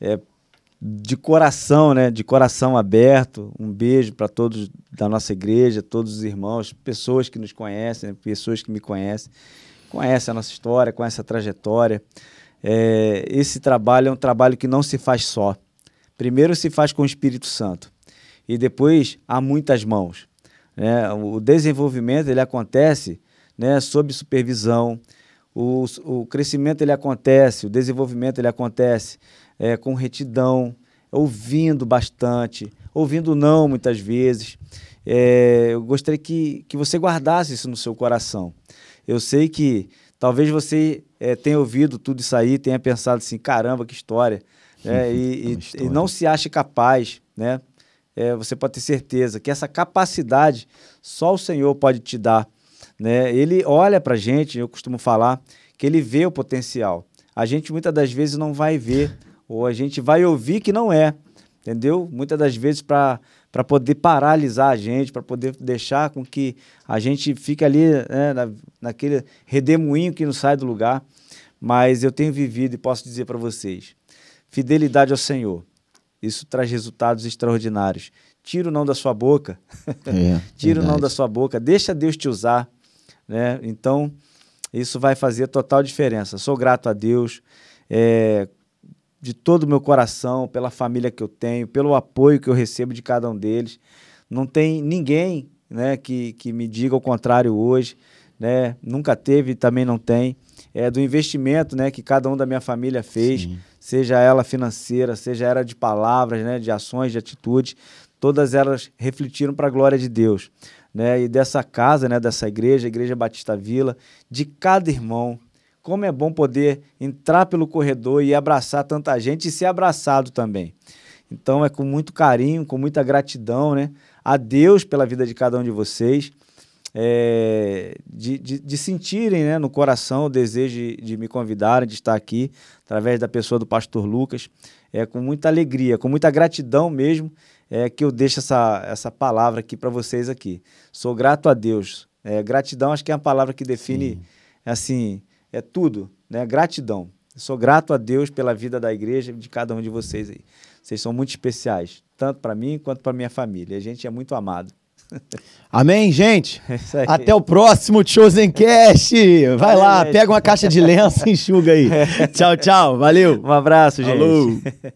é, de coração, né? De coração aberto, um beijo para todos da nossa igreja, todos os irmãos, pessoas que nos conhecem, pessoas que me conhecem, conhecem a nossa história, conhecem a trajetória. É, esse trabalho é um trabalho que não se faz só. Primeiro se faz com o Espírito Santo e depois há muitas mãos. Né? O desenvolvimento ele acontece né, sob supervisão. O, o crescimento ele acontece, o desenvolvimento ele acontece é, com retidão, ouvindo bastante, ouvindo não muitas vezes. É, eu gostaria que, que você guardasse isso no seu coração. Eu sei que talvez você é, tenha ouvido tudo isso aí, tenha pensado assim, caramba, que história. Né, é e, história. e, não se ache capaz, né? É, você pode ter certeza que essa capacidade só o Senhor pode te dar né? Ele olha para a gente, eu costumo falar, que ele vê o potencial. A gente muitas das vezes não vai ver, ou a gente vai ouvir que não é, entendeu? Muitas das vezes para para poder paralisar a gente, para poder deixar com que a gente fique ali né, na, naquele redemoinho que não sai do lugar. Mas eu tenho vivido e posso dizer para vocês: fidelidade ao Senhor. Isso traz resultados extraordinários. Tira o não da sua boca. É, Tira verdade. o não da sua boca. Deixa Deus te usar. Né? Então, isso vai fazer total diferença. Sou grato a Deus é, de todo o meu coração, pela família que eu tenho, pelo apoio que eu recebo de cada um deles. Não tem ninguém né, que, que me diga o contrário hoje. Né? Nunca teve, também não tem. É, do investimento né, que cada um da minha família fez, Sim. seja ela financeira, seja ela de palavras, né, de ações, de atitudes, todas elas refletiram para a glória de Deus né, e dessa casa, né, dessa igreja, Igreja Batista Vila, de cada irmão. Como é bom poder entrar pelo corredor e abraçar tanta gente e ser abraçado também. Então é com muito carinho, com muita gratidão, né, a Deus pela vida de cada um de vocês, é, de, de, de, sentirem né, no coração o desejo de, de me convidarem, de estar aqui, através da pessoa do pastor Lucas. É com muita alegria, com muita gratidão mesmo é, que eu deixo essa, essa palavra aqui para vocês aqui. Sou grato a Deus. É, gratidão acho que é uma palavra que define, Sim. assim, é tudo, né? Gratidão. sou grato a Deus pela vida da igreja e de cada um de vocês aí. Vocês são muito especiais, tanto para mim quanto para minha família. A gente é muito amado. Amém, gente? É Até o próximo Chosen Cast. Vai Valeu, lá, gente. pega uma caixa de lenço e enxuga aí. Tchau, tchau. Valeu. Um abraço, gente. Falou.